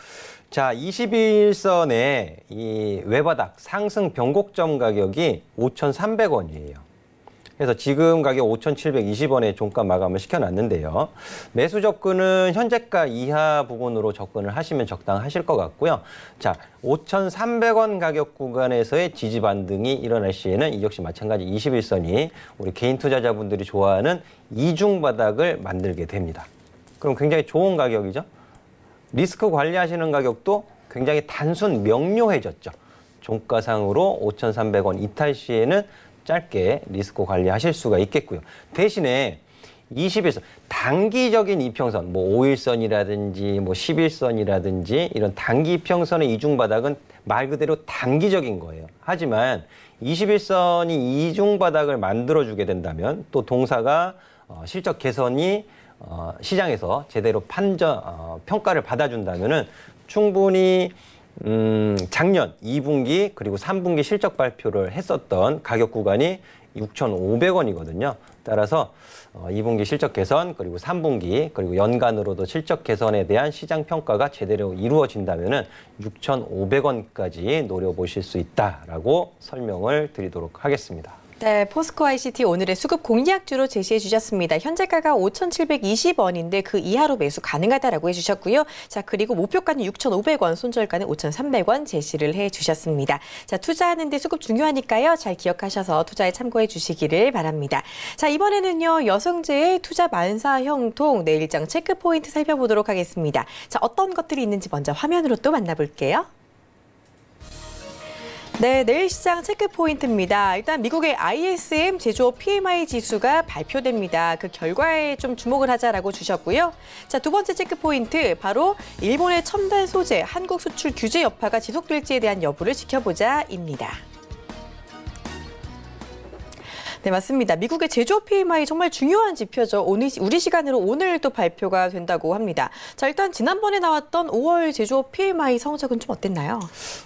자, 21선의 이 외바닥 상승 변곡점 가격이 5,300원이에요. 그래서 지금 가격 5,720원에 종가 마감을 시켜놨는데요. 매수 접근은 현재가 이하 부분으로 접근을 하시면 적당하실 것 같고요. 자, 5,300원 가격 구간에서의 지지 반등이 일어날 시에는 이 역시 마찬가지 21선이 우리 개인 투자자분들이 좋아하는 이중 바닥을 만들게 됩니다. 그럼 굉장히 좋은 가격이죠. 리스크 관리하시는 가격도 굉장히 단순 명료해졌죠. 종가상으로 5,300원 이탈 시에는 짧게 리스크 관리하실 수가 있겠고요. 대신에 20일선, 단기적인 이평선, 뭐 5일선이라든지 뭐1 1선이라든지 이런 단기 평선의 이중바닥은 말 그대로 단기적인 거예요. 하지만 21선이 이중바닥을 만들어주게 된다면 또 동사가 어, 실적 개선이 어, 시장에서 제대로 판정, 어, 평가를 받아준다면은 충분히 음, 작년 2분기 그리고 3분기 실적 발표를 했었던 가격 구간이 6,500원이거든요. 따라서 2분기 어, 실적 개선 그리고 3분기 그리고 연간으로도 실적 개선에 대한 시장 평가가 제대로 이루어진다면은 6,500원까지 노려보실 수 있다라고 설명을 드리도록 하겠습니다. 네, 포스코 ICT 오늘의 수급 공략주로 제시해 주셨습니다. 현재가가 5,720원인데 그 이하로 매수 가능하다라고 해 주셨고요. 자, 그리고 목표가는 6,500원, 손절가는 5,300원 제시를 해 주셨습니다. 자, 투자하는데 수급 중요하니까요. 잘 기억하셔서 투자에 참고해 주시기를 바랍니다. 자, 이번에는요. 여성제의 투자 만사 형통 내일장 네, 체크 포인트 살펴보도록 하겠습니다. 자, 어떤 것들이 있는지 먼저 화면으로 또 만나볼게요. 네, 내일 시장 체크 포인트입니다. 일단 미국의 ISM 제조업 PMI 지수가 발표됩니다. 그 결과에 좀 주목을 하자라고 주셨고요. 자, 두 번째 체크 포인트 바로 일본의 첨단 소재 한국 수출 규제 여파가 지속될지에 대한 여부를 지켜보자입니다. 네, 맞습니다. 미국의 제조 PMI 정말 중요한 지표죠. 오늘 우리 시간으로 오늘 또 발표가 된다고 합니다. 자, 일단 지난번에 나왔던 5월 제조업 PMI 성적은 좀 어땠나요?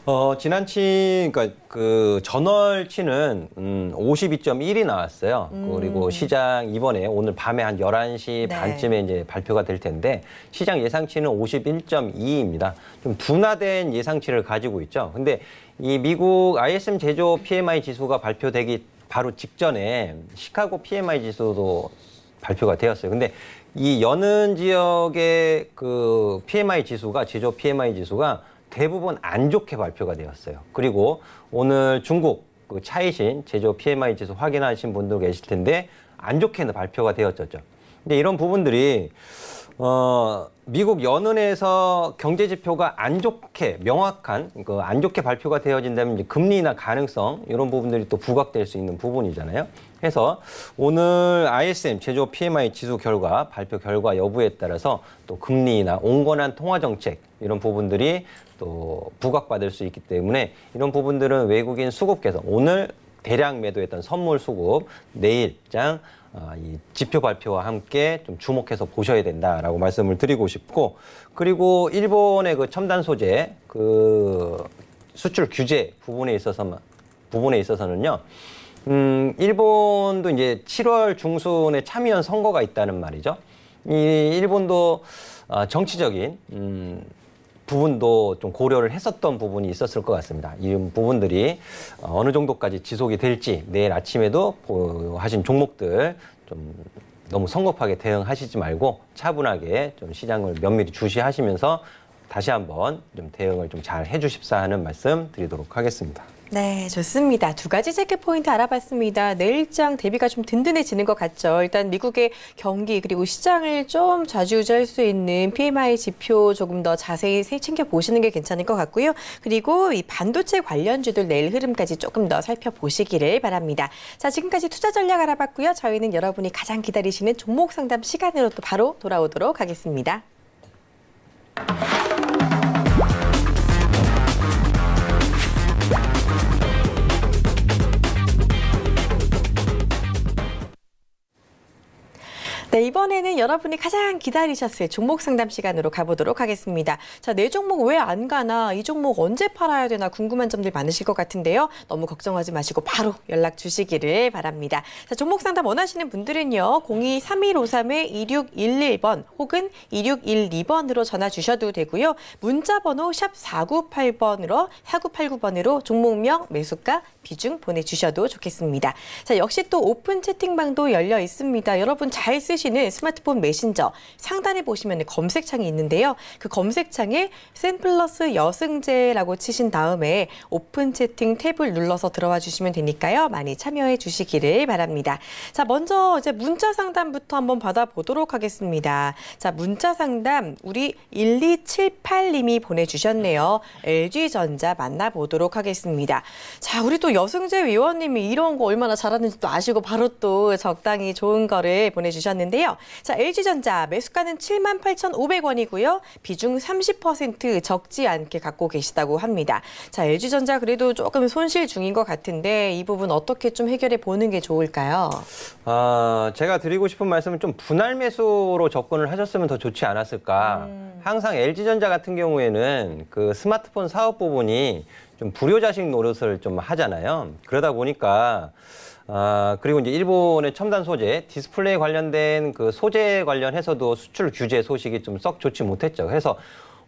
어, 지난치 그러니까 그 전월치는 음, 52.1이 나왔어요. 음. 그리고 시장 이번에 오늘 밤에 한 11시 네. 반쯤에 이제 발표가 될 텐데 시장 예상치는 51.2입니다. 좀 둔화된 예상치를 가지고 있죠. 근데 이 미국 ISM 제조 PMI 지수가 발표되기 바로 직전에 시카고 PMI 지수도 발표가 되었어요. 근데 이 여는 지역의 그 PMI 지수가 제조 PMI 지수가 대부분 안 좋게 발표가 되었어요. 그리고 오늘 중국 그 차이신 제조 PMI 지수 확인하신 분도 계실 텐데 안 좋게 발표가 되었죠. 근데 이런 부분들이 어, 미국 연은에서 경제 지표가 안 좋게 명확한 그 안 좋게 발표가 되어진다면 이제 금리나 가능성 이런 부분들이 또 부각될 수 있는 부분이잖아요. 해서 오늘 ISM 제조 PMI 지수 결과 발표 결과 여부에 따라서 또 금리나 온건한 통화 정책 이런 부분들이 또 부각받을 수 있기 때문에 이런 부분들은 외국인 수급께서 오늘 대량 매도했던 선물 수급 내일장 아, 이 지표 발표와 함께 좀 주목해서 보셔야 된다라고 말씀을 드리고 싶고 그리고 일본의 그 첨단 소재 그 수출 규제 부분에 있어서 부분에 있어서는요. 음, 일본도 이제 7월 중순에 참의원 선거가 있다는 말이죠. 이 일본도 아, 정치적인 음, 부분도 좀 고려를 했었던 부분이 있었을 것 같습니다. 이 부분들이 어, 어느 정도까지 지속이 될지 내일 아침에도 하신 종목들 좀 너무 성급하게 대응하시지 말고 차분하게 좀 시장을 면밀히 주시하시면서 다시 한번 좀 대응을 좀 잘 해주십사 하는 말씀 드리도록 하겠습니다. 네, 좋습니다. 두 가지 재킷 포인트 알아봤습니다. 내일장 대비가 좀 든든해지는 것 같죠. 일단 미국의 경기 그리고 시장을 좀 좌지우지할 수 있는 PMI 지표 조금 더 자세히 챙겨 보시는 게 괜찮을 것 같고요. 그리고 이 반도체 관련주들 내일 흐름까지 조금 더 살펴보시기를 바랍니다. 자, 지금까지 투자 전략 알아봤고요. 저희는 여러분이 가장 기다리시는 종목 상담 시간으로 또 바로 돌아오도록 하겠습니다. 네, 이번에는 여러분이 가장 기다리셨을 종목 상담 시간으로 가보도록 하겠습니다. 자, 내 종목 왜 안 가나, 이 종목 언제 팔아야 되나 궁금한 점들 많으실 것 같은데요. 너무 걱정하지 마시고 바로 연락 주시기를 바랍니다. 자, 종목 상담 원하시는 분들은요. 02-3153-2611번 혹은 2612번으로 전화 주셔도 되고요. 문자 번호 샵 498번으로 4989번으로 종목명, 매수가, 비중 보내주셔도 좋겠습니다. 자, 역시 또 오픈 채팅방도 열려 있습니다. 여러분 잘 쓰시 고 쓰시는 스마트폰 메신저 상단에 보시면 검색창이 있는데요. 그 검색창에 샘플러스 여승제라고 치신 다음에 오픈 채팅 탭을 눌러서 들어와 주시면 되니까요. 많이 참여해 주시기를 바랍니다. 자, 먼저 이제 문자 상담부터 한번 받아보도록 하겠습니다. 자, 문자 상담 우리 1278님이 보내주셨네요. LG전자 만나보도록 하겠습니다. 자, 우리 또 여승재 위원님이 이런 거 얼마나 잘하는지 또 아시고 바로 또 적당히 좋은 거를 보내주셨는데 있는데요. 자, LG전자 매수가는 7만 8,500원이고요. 비중 30% 적지 않게 갖고 계시다고 합니다. 자, LG전자 그래도 조금 손실 중인 것 같은데 이 부분 어떻게 좀 해결해 보는 게 좋을까요? 아, 제가 드리고 싶은 말씀은 좀 분할 매수로 접근을 하셨으면 더 좋지 않았을까. 음. 항상 LG전자 같은 경우에는 그 스마트폰 사업 부분이 좀 불효자식 노릇을 좀 하잖아요. 그러다 보니까 아, 그리고 이제 일본의 첨단 소재, 디스플레이 관련된 그 소재 관련해서도 수출 규제 소식이 좀 썩 좋지 못했죠. 그래서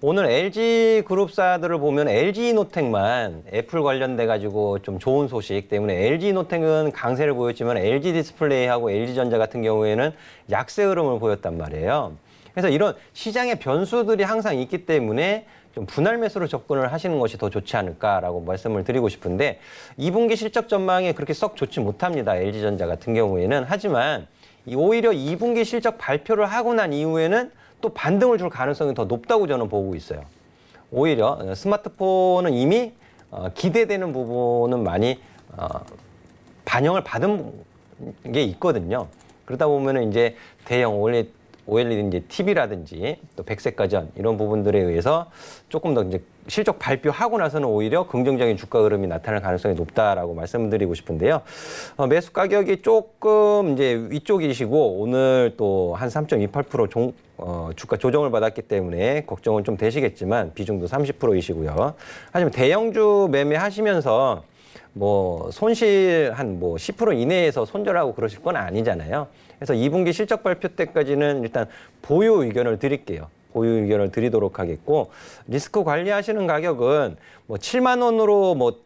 오늘 LG 그룹사들을 보면 LG 노텍만 애플 관련돼 가지고 좀 좋은 소식 때문에 LG 노텍은 강세를 보였지만 LG 디스플레이하고 LG 전자 같은 경우에는 약세 흐름을 보였단 말이에요. 그래서 이런 시장의 변수들이 항상 있기 때문에 좀 분할 매수로 접근을 하시는 것이 더 좋지 않을까라고 말씀을 드리고 싶은데 2분기 실적 전망이 그렇게 썩 좋지 못합니다. LG전자 같은 경우에는 하지만 오히려 2분기 실적 발표를 하고 난 이후에는 또 반등을 줄 가능성이 더 높다고 저는 보고 있어요. 오히려 어, 스마트폰은 이미 어, 기대되는 부분은 많이 어, 반영을 받은 게 있거든요. 그러다 보면은 이제 대형 원래 OLED 이제 TV라든지 또 백색 가전 이런 부분들에 의해서 조금 더 이제 실적 발표하고 나서는 오히려 긍정적인 주가 흐름이 나타날 가능성이 높다라고 말씀드리고 싶은데요. 어, 매수 가격이 조금 이제 위쪽이시고 오늘 또 한 3.28% 종, 어, 주가 조정을 받았기 때문에 걱정은 좀 되시겠지만 비중도 30%이시고요. 하지만 대형주 매매하시면서 뭐 손실 한 뭐 10% 이내에서 손절하고 그러실 건 아니잖아요. 그래서 2분기 실적 발표 때까지는 일단 보유 의견을 드릴게요. 보유 의견을 드리도록 하겠고 리스크 관리하시는 가격은 뭐 7만 원으로 뭐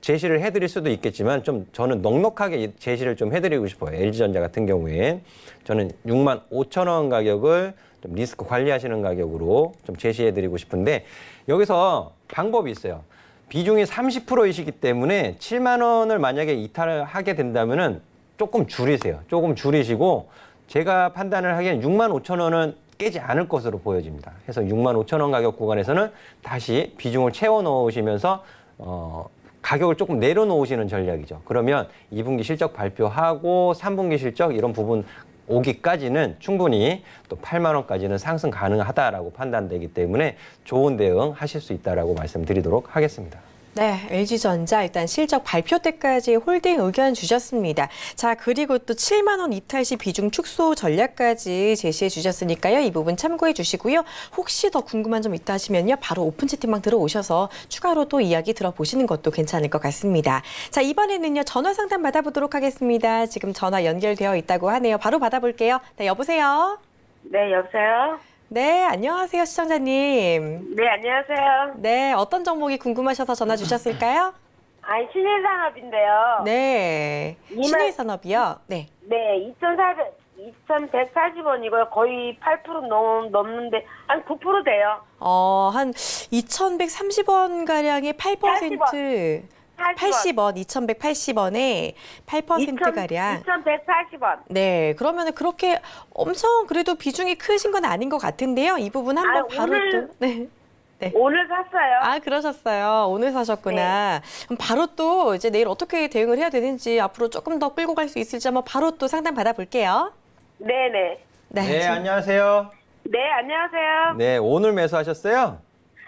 제시를 해드릴 수도 있겠지만 좀 저는 넉넉하게 제시를 좀 해드리고 싶어요. LG전자 같은 경우에 저는 6만 5천 원 가격을 좀 리스크 관리하시는 가격으로 좀 제시해드리고 싶은데 여기서 방법이 있어요. 비중이 30%이시기 때문에 7만 원을 만약에 이탈을 하게 된다면은 조금 줄이세요. 조금 줄이시고 제가 판단을 하기엔 6만 5천 원은 깨지 않을 것으로 보여집니다. 그래서 6만 5천 원 가격 구간에서는 다시 비중을 채워 놓으시면서 어, 가격을 조금 내려놓으시는 전략이죠. 그러면 2분기 실적 발표하고 3분기 실적 이런 부분 오기까지는 충분히 또 8만 원까지는 상승 가능하다라고 판단되기 때문에 좋은 대응 하실 수 있다라고 말씀드리도록 하겠습니다. 네, LG전자 일단 실적 발표 때까지 홀딩 의견 주셨습니다. 자, 그리고 또 7만 원 이탈 시 비중 축소 전략까지 제시해 주셨으니까요. 이 부분 참고해 주시고요. 혹시 더 궁금한 점 있다 하시면요. 바로 오픈 채팅방 들어오셔서 추가로 또 이야기 들어보시는 것도 괜찮을 것 같습니다. 자, 이번에는요. 전화 상담 받아보도록 하겠습니다. 지금 전화 연결되어 있다고 하네요. 바로 받아볼게요. 네, 여보세요? 네, 여보세요? 네, 안녕하세요, 시청자님. 네, 안녕하세요. 네, 어떤 종목이 궁금하셔서 전화 주셨을까요? 아 신일산업인데요. 네, 신일산업이요? 네. 네, 2,400, 2,140원이고요. 거의 8% 넘, 넘는데, 한 9% 돼요. 어, 한 2,130원가량의 8%. 80원. 2,180원, 2,180원에 8%가량. 2,180원. 네, 그러면 그렇게 엄청 그래도 비중이 크신 건 아닌 것 같은데요. 이 부분 한번 아, 바로 오늘... 또. 네. 네. 오늘 샀어요. 아, 그러셨어요. 오늘 사셨구나. 네. 그럼 바로 또 이제 내일 어떻게 대응을 해야 되는지 앞으로 조금 더 끌고 갈 수 있을지 한번 바로 또 상담 받아볼게요. 네네. 네, 네. 네, 네 안녕하세요. 네, 안녕하세요. 네, 오늘 매수하셨어요?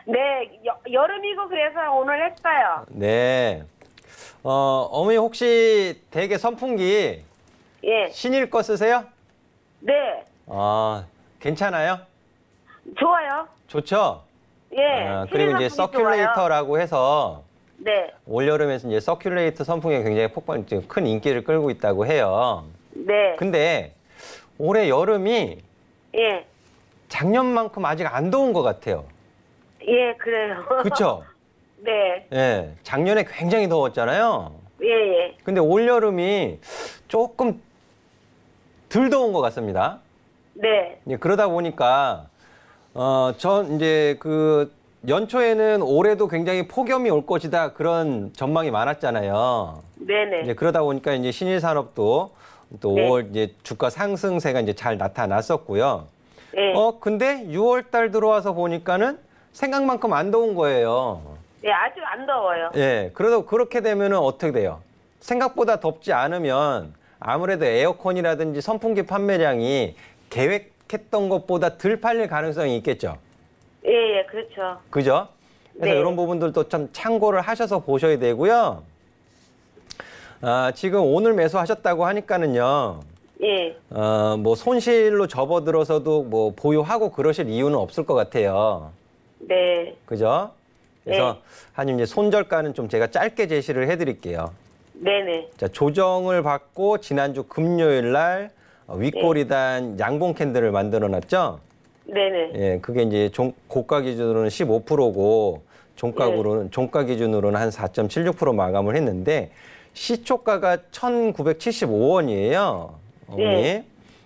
네, 여, 여름이고 그래서 오늘 했어요. 네. 어, 어머니 혹시 대게 선풍기 예. 신일 거 쓰세요? 네. 아, 괜찮아요? 좋아요. 좋죠? 예. 아, 그리고 이제 서큘레이터라고 해서 네. 올여름에 이제 서큘레이터 선풍기가 굉장히 폭발, 지금 큰 인기를 끌고 있다고 해요. 네. 근데 올해 여름이 예. 작년만큼 아직 안 더운 것 같아요. 예, 그래요. 그렇죠. 네. 예, 작년에 굉장히 더웠잖아요. 예, 예. 근데 올 여름이 조금 덜 더운 것 같습니다. 네. 예, 그러다 보니까 어, 전 이제 그 연초에는 올해도 굉장히 폭염이 올 것이다 그런 전망이 많았잖아요. 네네. 네. 이제 그러다 보니까 이제 신일 산업도 또 네. 5월 이제 주가 상승세가 이제 잘 나타났었고요. 네. 어 근데 6월 달 들어와서 보니까는 생각만큼 안 더운 거예요. 네, 아주 안 더워요. 예, 그래도 그렇게 되면 어떻게 돼요? 생각보다 덥지 않으면 아무래도 에어컨이라든지 선풍기 판매량이 계획했던 것보다 덜 팔릴 가능성이 있겠죠. 예, 예, 그렇죠. 그죠? 그래서 네. 이런 부분들도 참 참고를 하셔서 보셔야 되고요. 아, 지금 오늘 매수하셨다고 하니까는요. 예. 어, 뭐 손실로 접어들어서도 뭐 보유하고 그러실 이유는 없을 것 같아요. 네. 그죠? 그래서 네. 한 이제 손절가는 좀 제가 짧게 제시를 해드릴게요. 네네. 자 조정을 받고 지난주 금요일 날 어, 윗꼬리단 네. 양봉 캔들을 만들어놨죠. 네네. 예, 그게 이제 종, 고가 기준으로는 15%고 종가로는 네. 종가 기준으로는 한 4.76% 마감을 했는데 시초가가 1,975원이에요. 어머니. 네.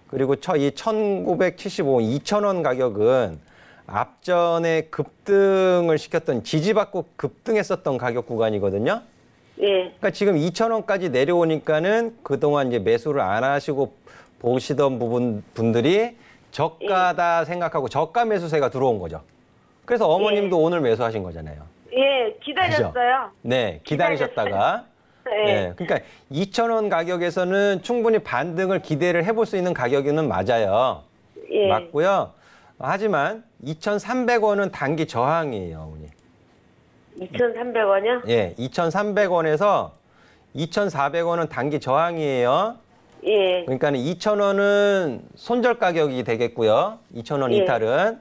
그리고 저 이 1,975원, 2,000원 가격은 앞전에 급등을 시켰던 지지받고 급등했었던 가격 구간이거든요. 예. 그러니까 지금 2천원까지 내려오니까는 그동안 이제 매수를 안 하시고 보시던 부분 분들이 저가다 예. 생각하고 저가 매수세가 들어온 거죠. 그래서 어머님도 예. 오늘 매수하신 거잖아요. 예, 기다렸어요. 그죠 네, 기다리셨다가 네. 네. 그러니까 2천원 가격에서는 충분히 반등을 기대를 해볼 수 있는 가격에는 맞아요. 예. 맞고요. 하지만 2,300원은 단기 저항이에요, 어머니. 2,300원이요? 예, 2,300원에서 2,400원은 단기 저항이에요. 예. 그러니까 2,000원은 손절 가격이 되겠고요. 2,000원 예. 이탈은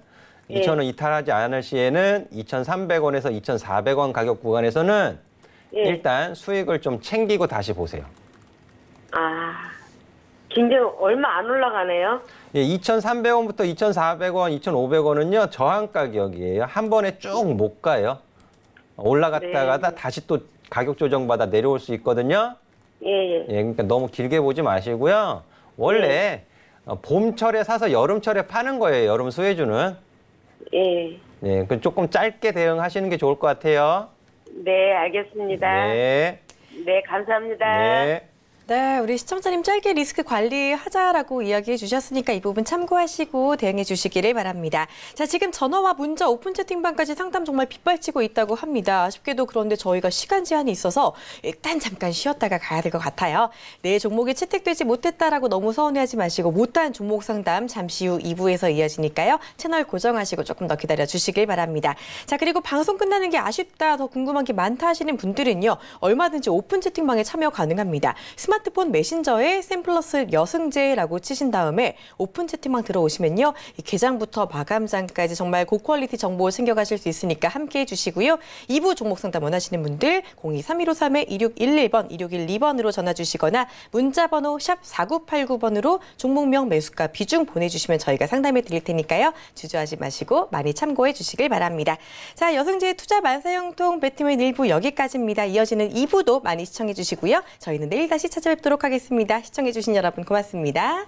2,000원 예. 이탈하지 않을 시에는 2,300원에서 2,400원 가격 구간에서는 예. 일단 수익을 좀 챙기고 다시 보세요. 아, 굉장히 얼마 안 올라가네요. 예, 2,300원부터 2,400원, 2,500원은요 저항 가격이에요. 한 번에 쭉 못 가요. 올라갔다가 네. 다시 또 가격 조정받아 내려올 수 있거든요. 예, 예. 예 그러니까 너무 길게 보지 마시고요. 원래 예. 봄철에 사서 여름철에 파는 거예요. 여름 수혜주는. 예. 예, 그 조금 짧게 대응하시는 게 좋을 것 같아요. 네, 알겠습니다. 네. 네, 감사합니다. 네. 네, 우리 시청자님 짧게 리스크 관리하자라고 이야기해 주셨으니까 이 부분 참고하시고 대응해 주시기를 바랍니다. 자, 지금 전화와 문자, 오픈 채팅방까지 상담 정말 빗발치고 있다고 합니다. 아쉽게도 그런데 저희가 시간 제한이 있어서 일단 잠깐 쉬었다가 가야 될 것 같아요. 내 종목이 채택되지 못했다라고 너무 서운해하지 마시고 못한 종목 상담 잠시 후 2부에서 이어지니까요. 채널 고정하시고 조금 더 기다려 주시길 바랍니다. 자, 그리고 방송 끝나는 게 아쉽다, 더 궁금한 게 많다 하시는 분들은요. 얼마든지 오픈 채팅방에 참여 가능합니다. 스마트 스마트폰 메신저에 샘플러스 여승제라고 치신 다음에 오픈 채팅방 들어오시면요. 개장부터 마감장까지 정말 고퀄리티 정보 챙겨가실 수 있으니까 함께해 주시고요. 2부 종목 상담 원하시는 분들 02-3153-2611번, 2612번으로 전화 주시거나 문자 번호 샵 4989번으로 종목명 매수가 비중 보내주시면 저희가 상담해 드릴 테니까요. 주저하지 마시고 많이 참고해 주시길 바랍니다. 자, 여승제 투자 만사형통 배트맨 1부 여기까지입니다. 이어지는 2부도 많이 시청해 주시고요. 저희는 내일 다시 찾아뵙겠습니다. 찾아뵙도록 하겠습니다. 시청해주신 여러분 고맙습니다.